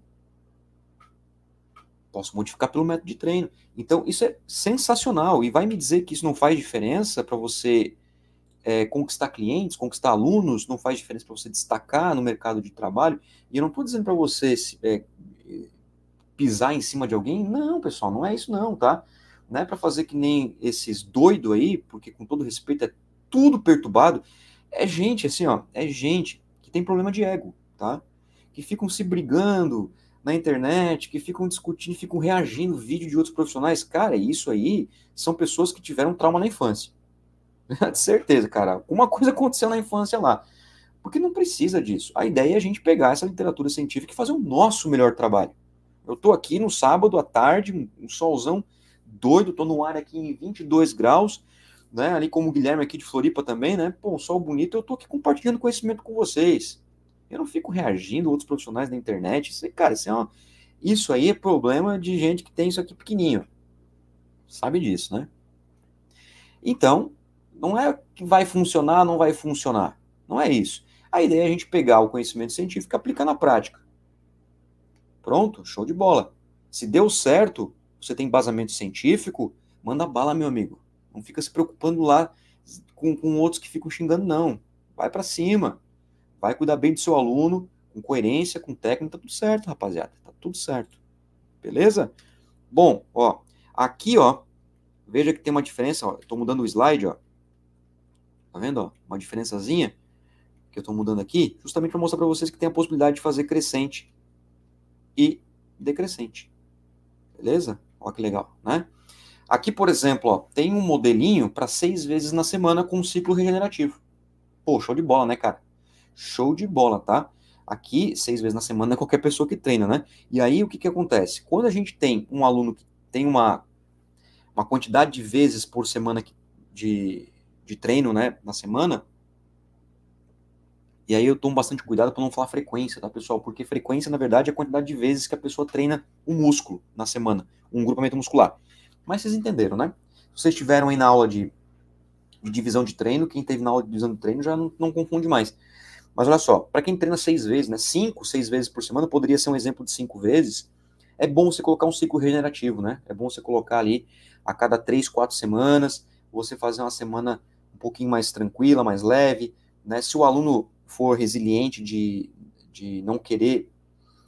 Posso modificar pelo método de treino. Então, isso é sensacional. E vai me dizer que isso não faz diferença para você é, conquistar clientes, conquistar alunos, não faz diferença para você destacar no mercado de trabalho. E eu não estou dizendo para você é, pisar em cima de alguém. Não, pessoal, não é isso não, tá? Não é para fazer que nem esses doido aí, porque com todo respeito é tudo perturbado. É gente, assim, ó, é gente que tem problema de ego, tá? Que ficam se brigando, na internet, que ficam discutindo, ficam reagindo vídeo de outros profissionais. Cara, isso aí são pessoas que tiveram trauma na infância. de certeza, cara. Alguma coisa aconteceu na infância lá. Porque não precisa disso. A ideia é a gente pegar essa literatura científica e fazer o nosso melhor trabalho. Eu tô aqui no sábado à tarde, um solzão doido, tô no ar aqui em 22 graus, né? Ali como o Guilherme aqui de Floripa também, né? Pô, um sol bonito, eu tô aqui compartilhando conhecimento com vocês. Eu não fico reagindo outros profissionais na internet. Isso, cara, isso, é uma, isso aí é problema de gente que tem isso aqui pequenininho. Sabe disso, né? Então, não é que vai funcionar, não vai funcionar. Não é isso. A ideia é a gente pegar o conhecimento científico e aplicar na prática. Pronto, show de bola. Se deu certo, você tem embasamento científico, manda bala, meu amigo. Não fica se preocupando lá com, com outros que ficam xingando, não. Vai para cima. Vai cuidar bem do seu aluno, com coerência, com técnica, tá tudo certo, rapaziada. Tá tudo certo. Beleza? Bom, ó, aqui, ó, veja que tem uma diferença, ó, tô mudando o slide, ó. Tá vendo, ó? Uma diferençazinha que eu tô mudando aqui, justamente para mostrar para vocês que tem a possibilidade de fazer crescente e decrescente. Beleza? Ó que legal, né? Aqui, por exemplo, ó, tem um modelinho para seis vezes na semana com um ciclo regenerativo. Pô, show de bola, né, cara? show de bola, tá? Aqui, seis vezes na semana, é qualquer pessoa que treina, né? E aí, o que, que acontece? Quando a gente tem um aluno que tem uma, uma quantidade de vezes por semana de, de treino, né, na semana, e aí eu tomo bastante cuidado para não falar frequência, tá, pessoal? Porque frequência, na verdade, é a quantidade de vezes que a pessoa treina um músculo na semana, um grupamento muscular. Mas vocês entenderam, né? Vocês estiveram aí na aula de, de, divisão de treino, quem teve na aula de divisão de treino já não, não confunde mais. Mas olha só, para quem treina seis vezes, né, cinco, seis vezes por semana, poderia ser um exemplo de cinco vezes, é bom você colocar um ciclo regenerativo, né? É bom você colocar ali a cada três, quatro semanas, você fazer uma semana um pouquinho mais tranquila, mais leve, né? Se o aluno for resiliente de, de não querer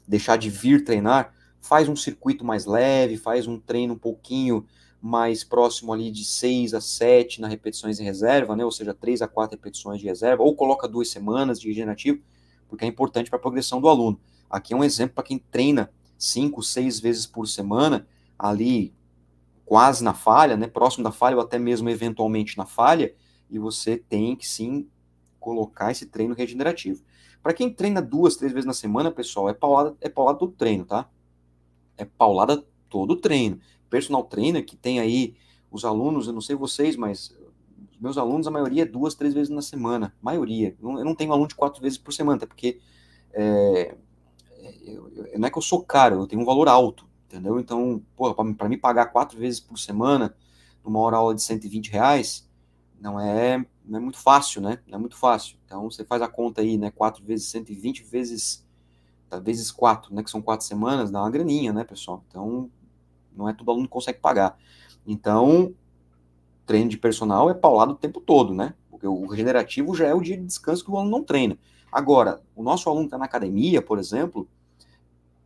deixar de vir treinar, faz um circuito mais leve, faz um treino um pouquinho mais próximo ali de 6 a 7 na repetições em reserva, né? Ou seja, 3 a 4 repetições de reserva, ou coloca duas semanas de regenerativo, porque é importante para a progressão do aluno. Aqui é um exemplo para quem treina 5, 6 vezes por semana, ali quase na falha, né? Próximo da falha ou até mesmo eventualmente na falha, e você tem que sim colocar esse treino regenerativo. Para quem treina duas, três vezes na semana, pessoal, é paulada, é paulada todo treino, tá? É paulada todo treino personal trainer que tem aí os alunos, eu não sei vocês, mas meus alunos, a maioria é duas, três vezes na semana. Maioria. Eu não tenho aluno de quatro vezes por semana, até porque é, é eu, não é que eu sou caro, eu tenho um valor alto, entendeu? Então, para me pagar quatro vezes por semana, numa hora aula de 120 reais, não é, não é muito fácil, né? Não é muito fácil. Então, você faz a conta aí, né? Quatro vezes 120 vezes tá, vezes quatro, né? Que são quatro semanas, dá uma graninha, né, pessoal? Então, não é todo aluno que consegue pagar. Então, treino de personal é paulado o tempo todo, né? Porque o regenerativo já é o dia de descanso que o aluno não treina. Agora, o nosso aluno está na academia, por exemplo,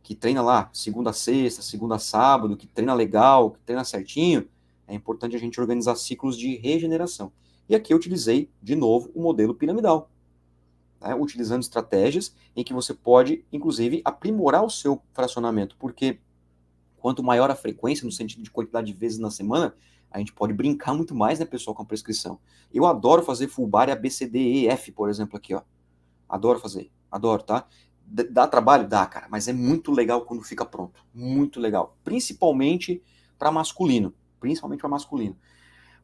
que treina lá segunda a sexta, segunda a sábado, que treina legal, que treina certinho, é importante a gente organizar ciclos de regeneração. E aqui eu utilizei, de novo, o modelo piramidal, né? utilizando estratégias em que você pode, inclusive, aprimorar o seu fracionamento, porque Quanto maior a frequência, no sentido de quantidade de vezes na semana, a gente pode brincar muito mais, né, pessoal, com a prescrição. Eu adoro fazer full body ABCDEF, por exemplo, aqui, ó. Adoro fazer, adoro, tá? D dá trabalho? Dá, cara, mas é muito legal quando fica pronto. Muito legal. Principalmente para masculino. Principalmente para masculino.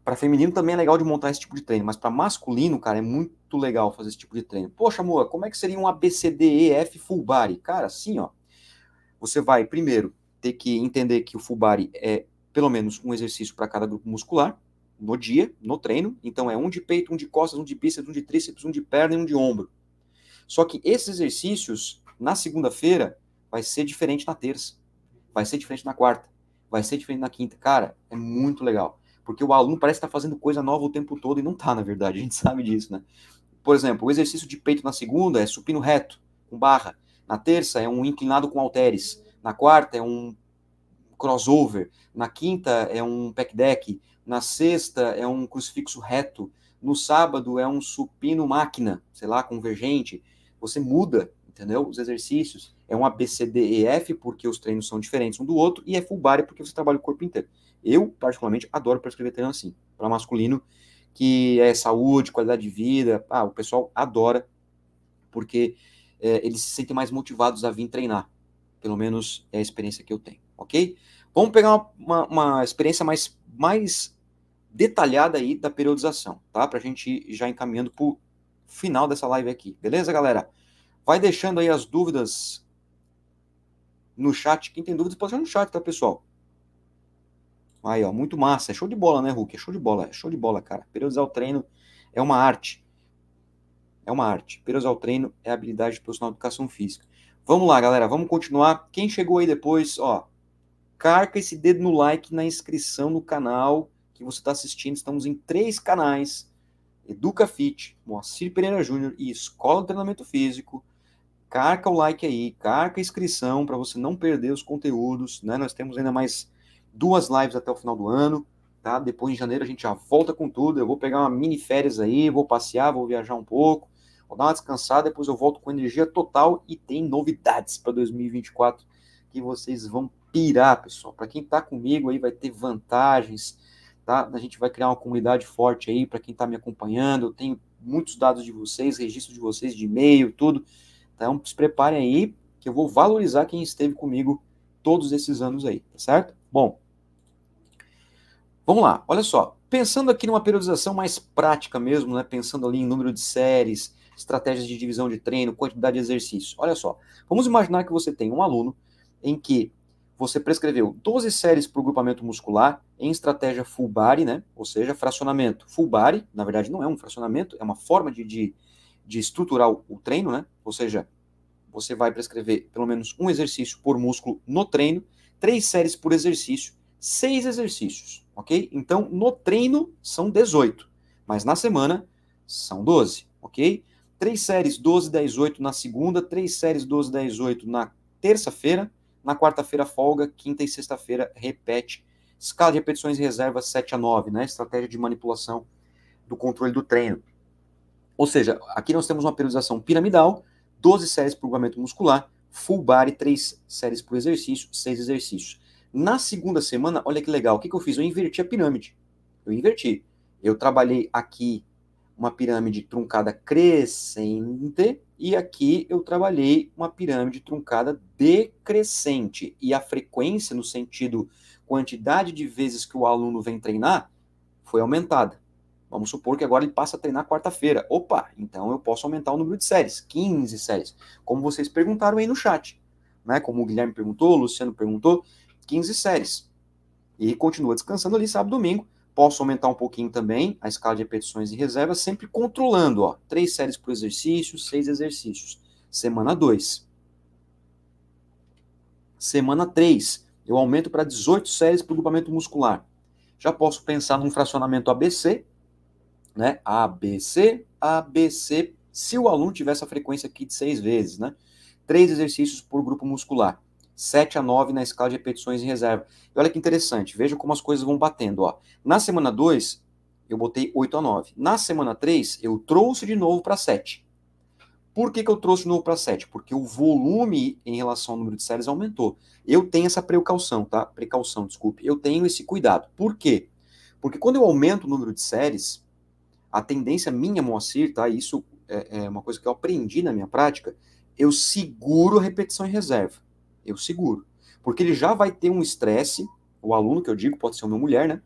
Para feminino também é legal de montar esse tipo de treino, mas para masculino, cara, é muito legal fazer esse tipo de treino. Poxa, amor, como é que seria um ABCDEF full body? Cara, assim, ó. Você vai primeiro ter que entender que o Fubari é pelo menos um exercício para cada grupo muscular no dia, no treino. Então é um de peito, um de costas, um de bíceps, um de tríceps, um de perna e um de ombro. Só que esses exercícios na segunda-feira vai ser diferente na terça, vai ser diferente na quarta, vai ser diferente na quinta. Cara, é muito legal, porque o aluno parece estar tá fazendo coisa nova o tempo todo e não tá, na verdade, a gente sabe disso, né? Por exemplo, o exercício de peito na segunda é supino reto, com barra. Na terça é um inclinado com halteres na quarta é um crossover, na quinta é um pack deck, na sexta é um crucifixo reto, no sábado é um supino máquina, sei lá, convergente. Você muda, entendeu? Os exercícios. É um ABCDEF, porque os treinos são diferentes um do outro, e é full body, porque você trabalha o corpo inteiro. Eu, particularmente, adoro prescrever treino assim, para masculino, que é saúde, qualidade de vida. Ah, o pessoal adora, porque é, eles se sentem mais motivados a vir treinar. Pelo menos é a experiência que eu tenho, ok? Vamos pegar uma, uma, uma experiência mais, mais detalhada aí da periodização, tá? Para a gente ir já encaminhando para o final dessa live aqui, beleza, galera? Vai deixando aí as dúvidas no chat. Quem tem dúvidas, pode deixar no chat, tá, pessoal? Aí, ó, muito massa. É show de bola, né, Hulk? É show de bola, é show de bola, cara. Periodizar o treino é uma arte. É uma arte. Periodizar o treino é habilidade profissional de educação física. Vamos lá, galera, vamos continuar. Quem chegou aí depois, ó, carca esse dedo no like na inscrição no canal que você está assistindo. Estamos em três canais: Educa Fit, Moacir Pereira Júnior e Escola de Treinamento Físico. Carca o like aí, carca a inscrição para você não perder os conteúdos, né? Nós temos ainda mais duas lives até o final do ano, tá? Depois em janeiro a gente já volta com tudo. Eu vou pegar uma mini férias aí, vou passear, vou viajar um pouco Vou dar uma descansada, depois eu volto com energia total e tem novidades para 2024 que vocês vão pirar, pessoal. Para quem está comigo aí vai ter vantagens, tá? A gente vai criar uma comunidade forte aí para quem está me acompanhando. Eu tenho muitos dados de vocês, registro de vocês de e-mail, tudo. Então se preparem aí que eu vou valorizar quem esteve comigo todos esses anos aí, tá certo? Bom, vamos lá. Olha só, pensando aqui numa periodização mais prática mesmo, né? Pensando ali em número de séries, estratégias de divisão de treino, quantidade de exercício. Olha só, vamos imaginar que você tem um aluno em que você prescreveu 12 séries para o grupamento muscular em estratégia full body, né? Ou seja, fracionamento. Full body, na verdade, não é um fracionamento, é uma forma de, de, de estruturar o, o treino, né? Ou seja, você vai prescrever pelo menos um exercício por músculo no treino, três séries por exercício, seis exercícios, ok? Então, no treino são 18, mas na semana são 12, ok? três séries 12 10 8 na segunda, três séries 12 10 8 na terça-feira, na quarta-feira folga, quinta e sexta-feira repete. Escala de repetições e reserva 7 a 9, né? Estratégia de manipulação do controle do treino. Ou seja, aqui nós temos uma periodização piramidal, 12 séries por grugamento muscular, full body, 3 séries por exercício, seis exercícios. Na segunda semana, olha que legal, o que, que eu fiz? Eu inverti a pirâmide. Eu inverti. Eu trabalhei aqui uma pirâmide truncada crescente, e aqui eu trabalhei uma pirâmide truncada decrescente. E a frequência, no sentido quantidade de vezes que o aluno vem treinar, foi aumentada. Vamos supor que agora ele passa a treinar quarta-feira. Opa, então eu posso aumentar o número de séries, 15 séries. Como vocês perguntaram aí no chat, né? Como o Guilherme perguntou, o Luciano perguntou, 15 séries. E continua descansando ali sábado domingo Posso aumentar um pouquinho também a escala de repetições e reserva, sempre controlando, ó, três séries por exercício, seis exercícios. Semana 2. Semana 3, eu aumento para 18 séries para o grupamento muscular. Já posso pensar num fracionamento ABC, né? ABC, ABC, se o aluno tivesse a frequência aqui de seis vezes, né? Três exercícios por grupo muscular. 7 a 9 na escala de repetições em reserva. E olha que interessante, veja como as coisas vão batendo. Ó. Na semana 2, eu botei 8 a 9. Na semana 3, eu trouxe de novo para 7. Por que, que eu trouxe de novo para 7? Porque o volume em relação ao número de séries aumentou. Eu tenho essa precaução, tá? Precaução, desculpe. Eu tenho esse cuidado. Por quê? Porque quando eu aumento o número de séries, a tendência minha, Moacir, tá? Isso é, é uma coisa que eu aprendi na minha prática. Eu seguro a repetição em reserva eu seguro. Porque ele já vai ter um estresse, o aluno que eu digo, pode ser uma mulher, né?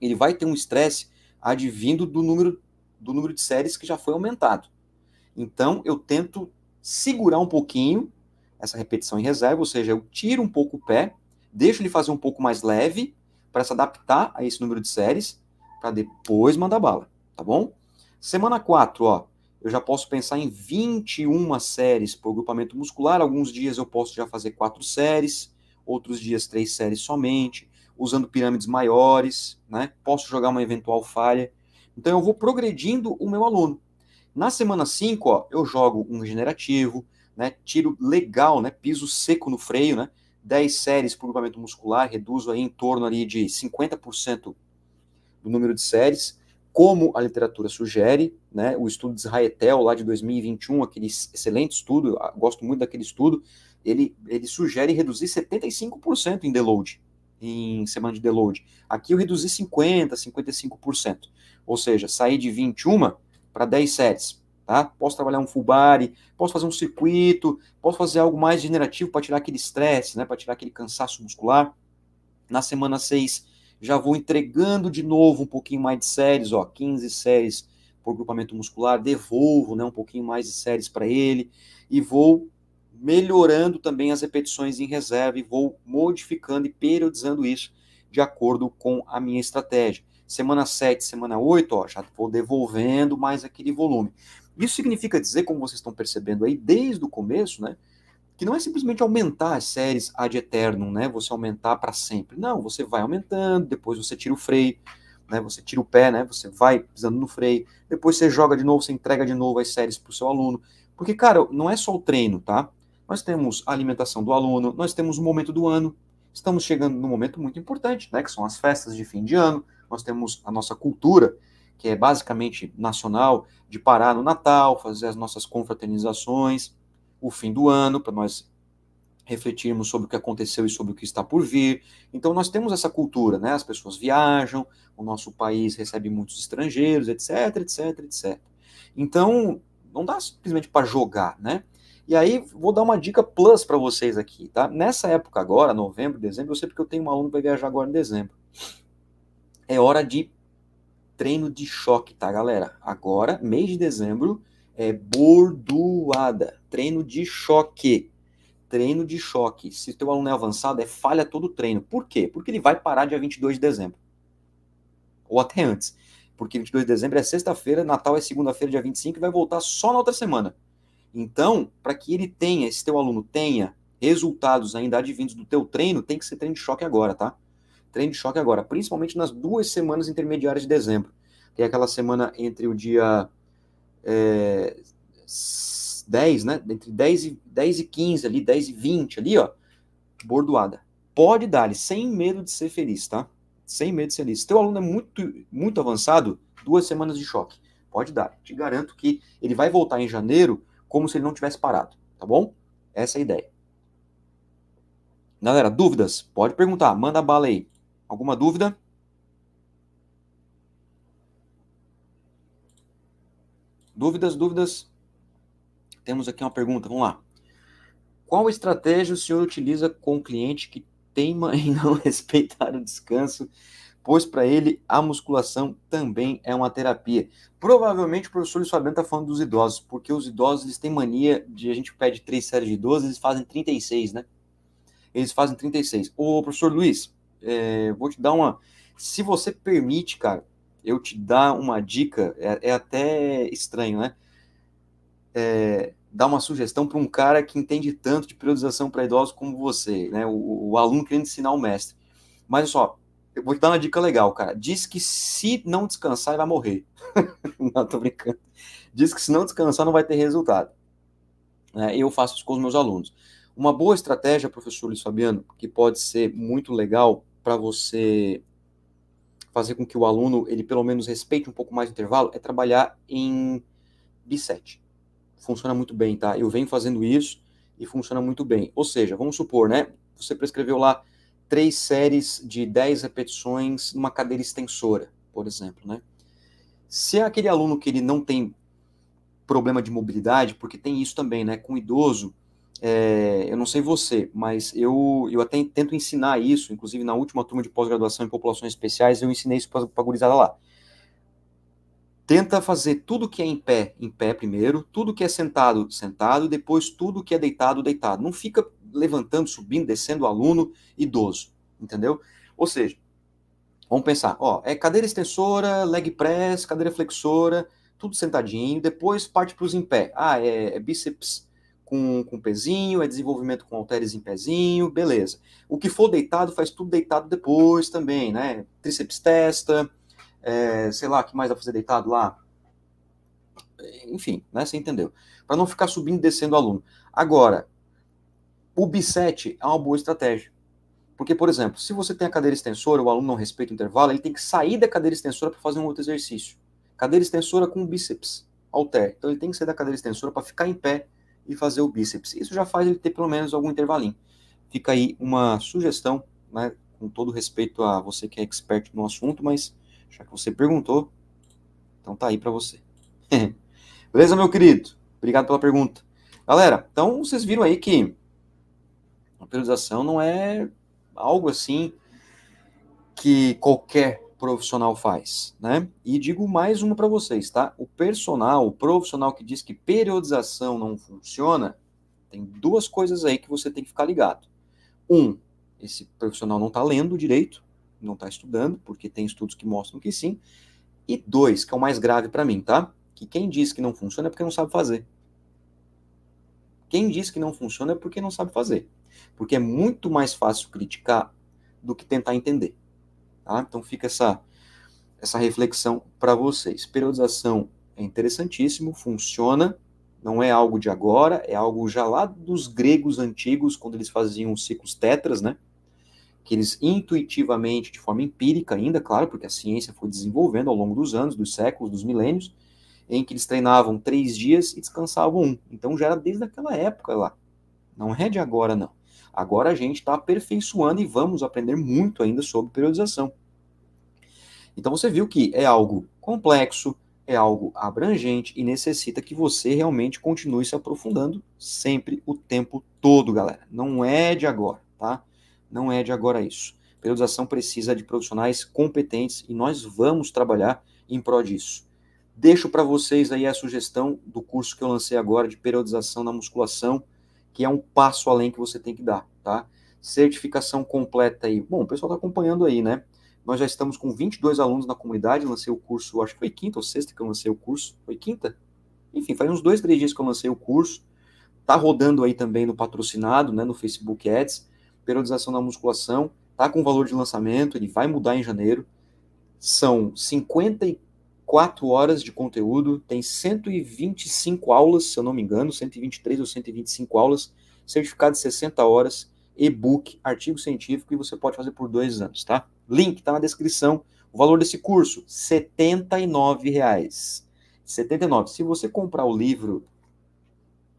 Ele vai ter um estresse advindo do número, do número de séries que já foi aumentado. Então, eu tento segurar um pouquinho essa repetição em reserva, ou seja, eu tiro um pouco o pé, deixo ele fazer um pouco mais leve para se adaptar a esse número de séries, para depois mandar bala, tá bom? Semana 4, ó, eu já posso pensar em 21 séries por grupamento muscular. Alguns dias eu posso já fazer quatro séries, outros dias três séries somente, usando pirâmides maiores, né? Posso jogar uma eventual falha. Então eu vou progredindo o meu aluno. Na semana 5, ó, eu jogo um regenerativo, né? Tiro legal, né? Piso seco no freio, né? 10 séries por grupamento muscular, reduzo aí em torno ali de 50% do número de séries como a literatura sugere, né, o estudo de Israetel, lá de 2021, aquele excelente estudo, ah, gosto muito daquele estudo, ele, ele sugere reduzir 75% em deload, em semana de deload. Aqui eu reduzi 50%, 55%, ou seja, sair de 21 para 10 sets, tá? Posso trabalhar um full body, posso fazer um circuito, posso fazer algo mais generativo para tirar aquele estresse, né, para tirar aquele cansaço muscular. Na semana 6, já vou entregando de novo um pouquinho mais de séries, ó, 15 séries por grupamento muscular, devolvo né, um pouquinho mais de séries para ele e vou melhorando também as repetições em reserva e vou modificando e periodizando isso de acordo com a minha estratégia. Semana 7, semana 8, ó, já vou devolvendo mais aquele volume. Isso significa dizer, como vocês estão percebendo aí desde o começo, né, que não é simplesmente aumentar as séries ad eternum, né? Você aumentar para sempre. Não, você vai aumentando, depois você tira o freio, né? Você tira o pé, né? Você vai pisando no freio, depois você joga de novo, você entrega de novo as séries para o seu aluno. Porque, cara, não é só o treino, tá? Nós temos a alimentação do aluno, nós temos o momento do ano. Estamos chegando num momento muito importante, né? Que são as festas de fim de ano. Nós temos a nossa cultura, que é basicamente nacional, de parar no Natal, fazer as nossas confraternizações o fim do ano, para nós refletirmos sobre o que aconteceu e sobre o que está por vir. Então, nós temos essa cultura, né? As pessoas viajam, o nosso país recebe muitos estrangeiros, etc, etc, etc. Então, não dá simplesmente para jogar, né? E aí, vou dar uma dica plus para vocês aqui, tá? Nessa época agora, novembro, dezembro, eu sei porque eu tenho um aluno que vai viajar agora em dezembro. É hora de treino de choque, tá, galera? Agora, mês de dezembro, é bordoada treino de choque. Treino de choque. Se teu aluno é avançado, é falha todo o treino. Por quê? Porque ele vai parar dia 22 de dezembro. Ou até antes. Porque 22 de dezembro é sexta-feira, Natal é segunda-feira, dia 25, e vai voltar só na outra semana. Então, para que ele tenha, se teu aluno tenha resultados ainda advindos do teu treino, tem que ser treino de choque agora, tá? Treino de choque agora, principalmente nas duas semanas intermediárias de dezembro, que é aquela semana entre o dia é, 10, né? Entre 10 e, 10 e 15 ali, 10 e 20 ali, ó. Bordoada. Pode dar ali sem medo de ser feliz, tá? Sem medo de ser feliz. Se teu aluno é muito, muito avançado, duas semanas de choque. Pode dar. Te garanto que ele vai voltar em janeiro como se ele não tivesse parado, tá bom? Essa é a ideia. Galera, dúvidas? Pode perguntar, manda bala aí. Alguma dúvida? Dúvidas, dúvidas? Temos aqui uma pergunta, vamos lá. Qual estratégia o senhor utiliza com o cliente que teima em não respeitar o descanso, pois para ele a musculação também é uma terapia? Provavelmente o professor Luiz Fabiano está falando dos idosos, porque os idosos eles têm mania de a gente pede três séries de 12, eles fazem 36, né? Eles fazem 36. Ô, professor Luiz, é, vou te dar uma. Se você permite, cara, eu te dar uma dica, é, é até estranho, né? é, dar uma sugestão para um cara que entende tanto de priorização para idosos como você, né? O, o aluno querendo ensinar o mestre. Mas só, eu vou te dar uma dica legal, cara. Diz que se não descansar, ele vai morrer. não, tô brincando. Diz que se não descansar, não vai ter resultado. É, eu faço isso com os meus alunos. Uma boa estratégia, professor Luiz Fabiano, que pode ser muito legal para você fazer com que o aluno, ele pelo menos respeite um pouco mais o intervalo, é trabalhar em bisete funciona muito bem, tá? Eu venho fazendo isso e funciona muito bem. Ou seja, vamos supor, né? Você prescreveu lá três séries de 10 repetições numa cadeira extensora, por exemplo, né? Se é aquele aluno que ele não tem problema de mobilidade, porque tem isso também, né? Com idoso, é, eu não sei você, mas eu, eu até tento ensinar isso, inclusive na última turma de pós-graduação em populações especiais, eu ensinei isso para a gurizada lá tenta fazer tudo que é em pé, em pé primeiro, tudo que é sentado, sentado, depois tudo que é deitado, deitado. Não fica levantando, subindo, descendo o aluno, idoso, entendeu? Ou seja, vamos pensar, ó, é cadeira extensora, leg press, cadeira flexora, tudo sentadinho, depois parte para os em pé. Ah, é, é bíceps com, com pezinho, é desenvolvimento com halteres em pezinho, beleza. O que for deitado, faz tudo deitado depois também, né? Tríceps testa, é, sei lá, que mais dá pra fazer deitado lá? Enfim, né? Você entendeu. Para não ficar subindo e descendo o aluno. Agora, o B7 é uma boa estratégia. Porque, por exemplo, se você tem a cadeira extensora, o aluno não respeita o intervalo, ele tem que sair da cadeira extensora para fazer um outro exercício. Cadeira extensora com bíceps, alter. Então ele tem que sair da cadeira extensora para ficar em pé e fazer o bíceps. Isso já faz ele ter pelo menos algum intervalinho. Fica aí uma sugestão, né, com todo respeito a você que é expert no assunto, mas já que você perguntou, então tá aí para você. Beleza, meu querido? Obrigado pela pergunta. Galera, então vocês viram aí que a periodização não é algo assim que qualquer profissional faz, né? E digo mais uma para vocês, tá? O personal, o profissional que diz que periodização não funciona, tem duas coisas aí que você tem que ficar ligado. Um, esse profissional não está lendo direito, não está estudando, porque tem estudos que mostram que sim. E dois, que é o mais grave para mim, tá? Que quem diz que não funciona é porque não sabe fazer. Quem diz que não funciona é porque não sabe fazer. Porque é muito mais fácil criticar do que tentar entender. Tá? Então fica essa, essa reflexão para vocês. Periodização é interessantíssimo, funciona, não é algo de agora, é algo já lá dos gregos antigos, quando eles faziam os ciclos tetras, né? que eles intuitivamente, de forma empírica ainda, claro, porque a ciência foi desenvolvendo ao longo dos anos, dos séculos, dos milênios, em que eles treinavam três dias e descansavam um. Então já era desde aquela época lá. Não é de agora, não. Agora a gente está aperfeiçoando e vamos aprender muito ainda sobre periodização. Então você viu que é algo complexo, é algo abrangente e necessita que você realmente continue se aprofundando sempre o tempo todo, galera. Não é de agora, tá? Não é de agora isso. periodização precisa de profissionais competentes e nós vamos trabalhar em prol disso. Deixo para vocês aí a sugestão do curso que eu lancei agora de periodização na musculação, que é um passo além que você tem que dar, tá? Certificação completa aí. Bom, o pessoal está acompanhando aí, né? Nós já estamos com 22 alunos na comunidade, lancei o curso, acho que foi quinta ou sexta que eu lancei o curso, foi quinta? Enfim, faz uns dois, três dias que eu lancei o curso, tá rodando aí também no patrocinado, né, no Facebook Ads, periodização da musculação, tá com valor de lançamento, ele vai mudar em janeiro. São 54 horas de conteúdo, tem 125 aulas, se eu não me engano, 123 ou 125 aulas, certificado de 60 horas, e-book, artigo científico, e você pode fazer por dois anos, tá? Link está na descrição. O valor desse curso, R$ 79,00. 79. Se você comprar o livro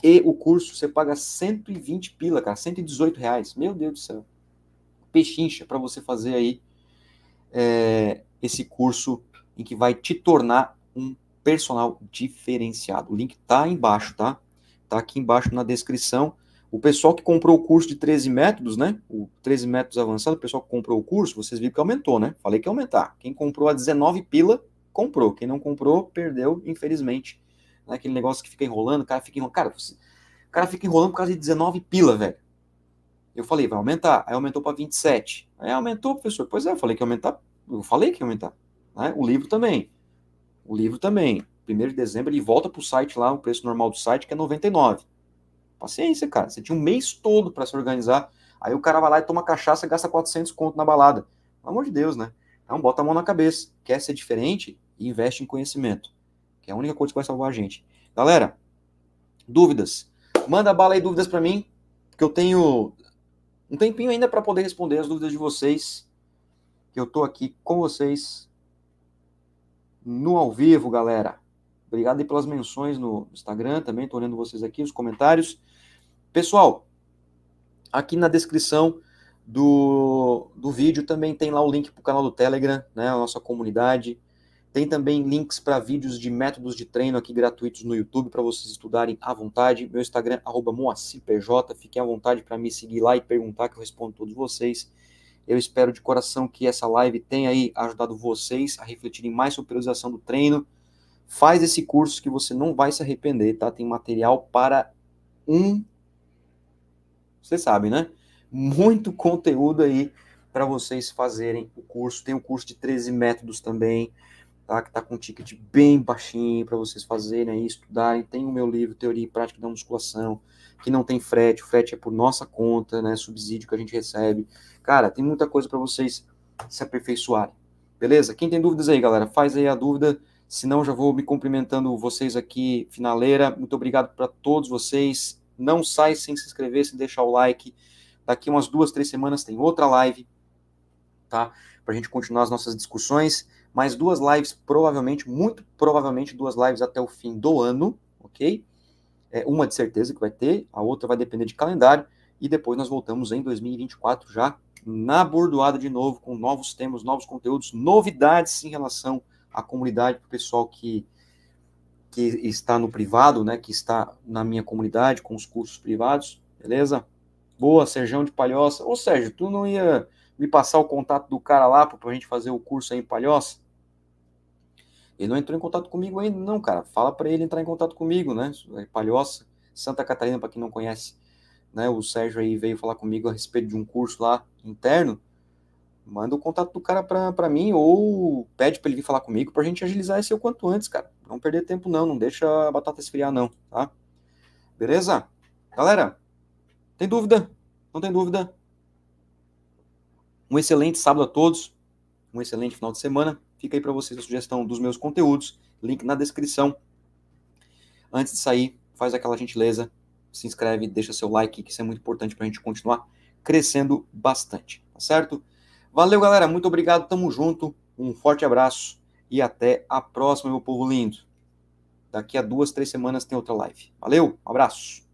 e o curso você paga 120 pila, cara, 118 reais. Meu Deus do céu. Pechincha para você fazer aí é, esse curso em que vai te tornar um personal diferenciado. O link tá embaixo, tá? Tá aqui embaixo na descrição. O pessoal que comprou o curso de 13 métodos, né? O 13 métodos avançado o pessoal que comprou o curso, vocês viram que aumentou, né? Falei que ia aumentar. Quem comprou a 19 pila, comprou. Quem não comprou, perdeu, infelizmente né? Aquele negócio que fica enrolando, o cara fica enrolando. Cara, você, o cara fica enrolando por causa de 19 pila, velho. Eu falei, vai aumentar. Aí aumentou para 27. Aí aumentou, professor. Pois é, eu falei que ia aumentar. Eu falei que ia aumentar. Né? O livro também. O livro também. 1 de dezembro ele volta para o site lá, o preço normal do site, que é 99. Paciência, cara. Você tinha um mês todo para se organizar. Aí o cara vai lá e toma cachaça, gasta 400 conto na balada. Pelo amor de Deus, né? Então bota a mão na cabeça. Quer ser diferente? Investe em conhecimento que é a única coisa que vai salvar a gente. Galera, dúvidas? Manda bala aí dúvidas para mim, que eu tenho um tempinho ainda para poder responder as dúvidas de vocês. Que eu tô aqui com vocês no ao vivo, galera. Obrigado aí pelas menções no Instagram também, tô olhando vocês aqui, os comentários. Pessoal, aqui na descrição do, do vídeo também tem lá o link para o canal do Telegram, né, a nossa comunidade. Tem também links para vídeos de métodos de treino aqui gratuitos no YouTube para vocês estudarem à vontade. Meu Instagram, arroba Fiquem à vontade para me seguir lá e perguntar que eu respondo todos vocês. Eu espero de coração que essa live tenha aí ajudado vocês a refletirem mais sobre a priorização do treino. Faz esse curso que você não vai se arrepender, tá? Tem material para um... Você sabe, né? Muito conteúdo aí para vocês fazerem o curso. Tem o curso de 13 métodos também tá? Que está com um ticket bem baixinho para vocês fazerem aí, estudarem. Tem o meu livro Teoria e Prática da Musculação, que não tem frete, o frete é por nossa conta, né? Subsídio que a gente recebe. Cara, tem muita coisa para vocês se aperfeiçoarem. Beleza? Quem tem dúvidas aí, galera, faz aí a dúvida. Se não, já vou me cumprimentando vocês aqui, finaleira. Muito obrigado para todos vocês. Não sai sem se inscrever, sem deixar o like. Daqui umas duas, três semanas tem outra live, tá? Para a gente continuar as nossas discussões mais duas lives, provavelmente, muito provavelmente duas lives até o fim do ano, ok? É, uma de certeza que vai ter, a outra vai depender de calendário, e depois nós voltamos em 2024 já na bordoada de novo, com novos temas, novos conteúdos, novidades em relação à comunidade, para o pessoal que, que está no privado, né, que está na minha comunidade, com os cursos privados, beleza? Boa, Serjão de Palhoça. Ô, Sérgio, tu não ia me passar o contato do cara lá para a gente fazer o curso aí em Palhoça? Ele não entrou em contato comigo ainda, não, cara. Fala para ele entrar em contato comigo, né? É Palhoça, Santa Catarina, para quem não conhece, né? O Sérgio aí veio falar comigo a respeito de um curso lá interno. Manda o contato do cara para mim ou pede para ele vir falar comigo para a gente agilizar esse o quanto antes, cara. Não perder tempo não, não deixa a batata esfriar não, tá? Beleza? Galera, tem dúvida? Não tem dúvida? Um excelente sábado a todos, um excelente final de semana. Fica aí para vocês a sugestão dos meus conteúdos, link na descrição. Antes de sair, faz aquela gentileza, se inscreve, deixa seu like, que isso é muito importante para a gente continuar crescendo bastante, tá certo? Valeu, galera, muito obrigado, tamo junto, um forte abraço e até a próxima, meu povo lindo. Daqui a duas, três semanas tem outra live. Valeu, um abraço!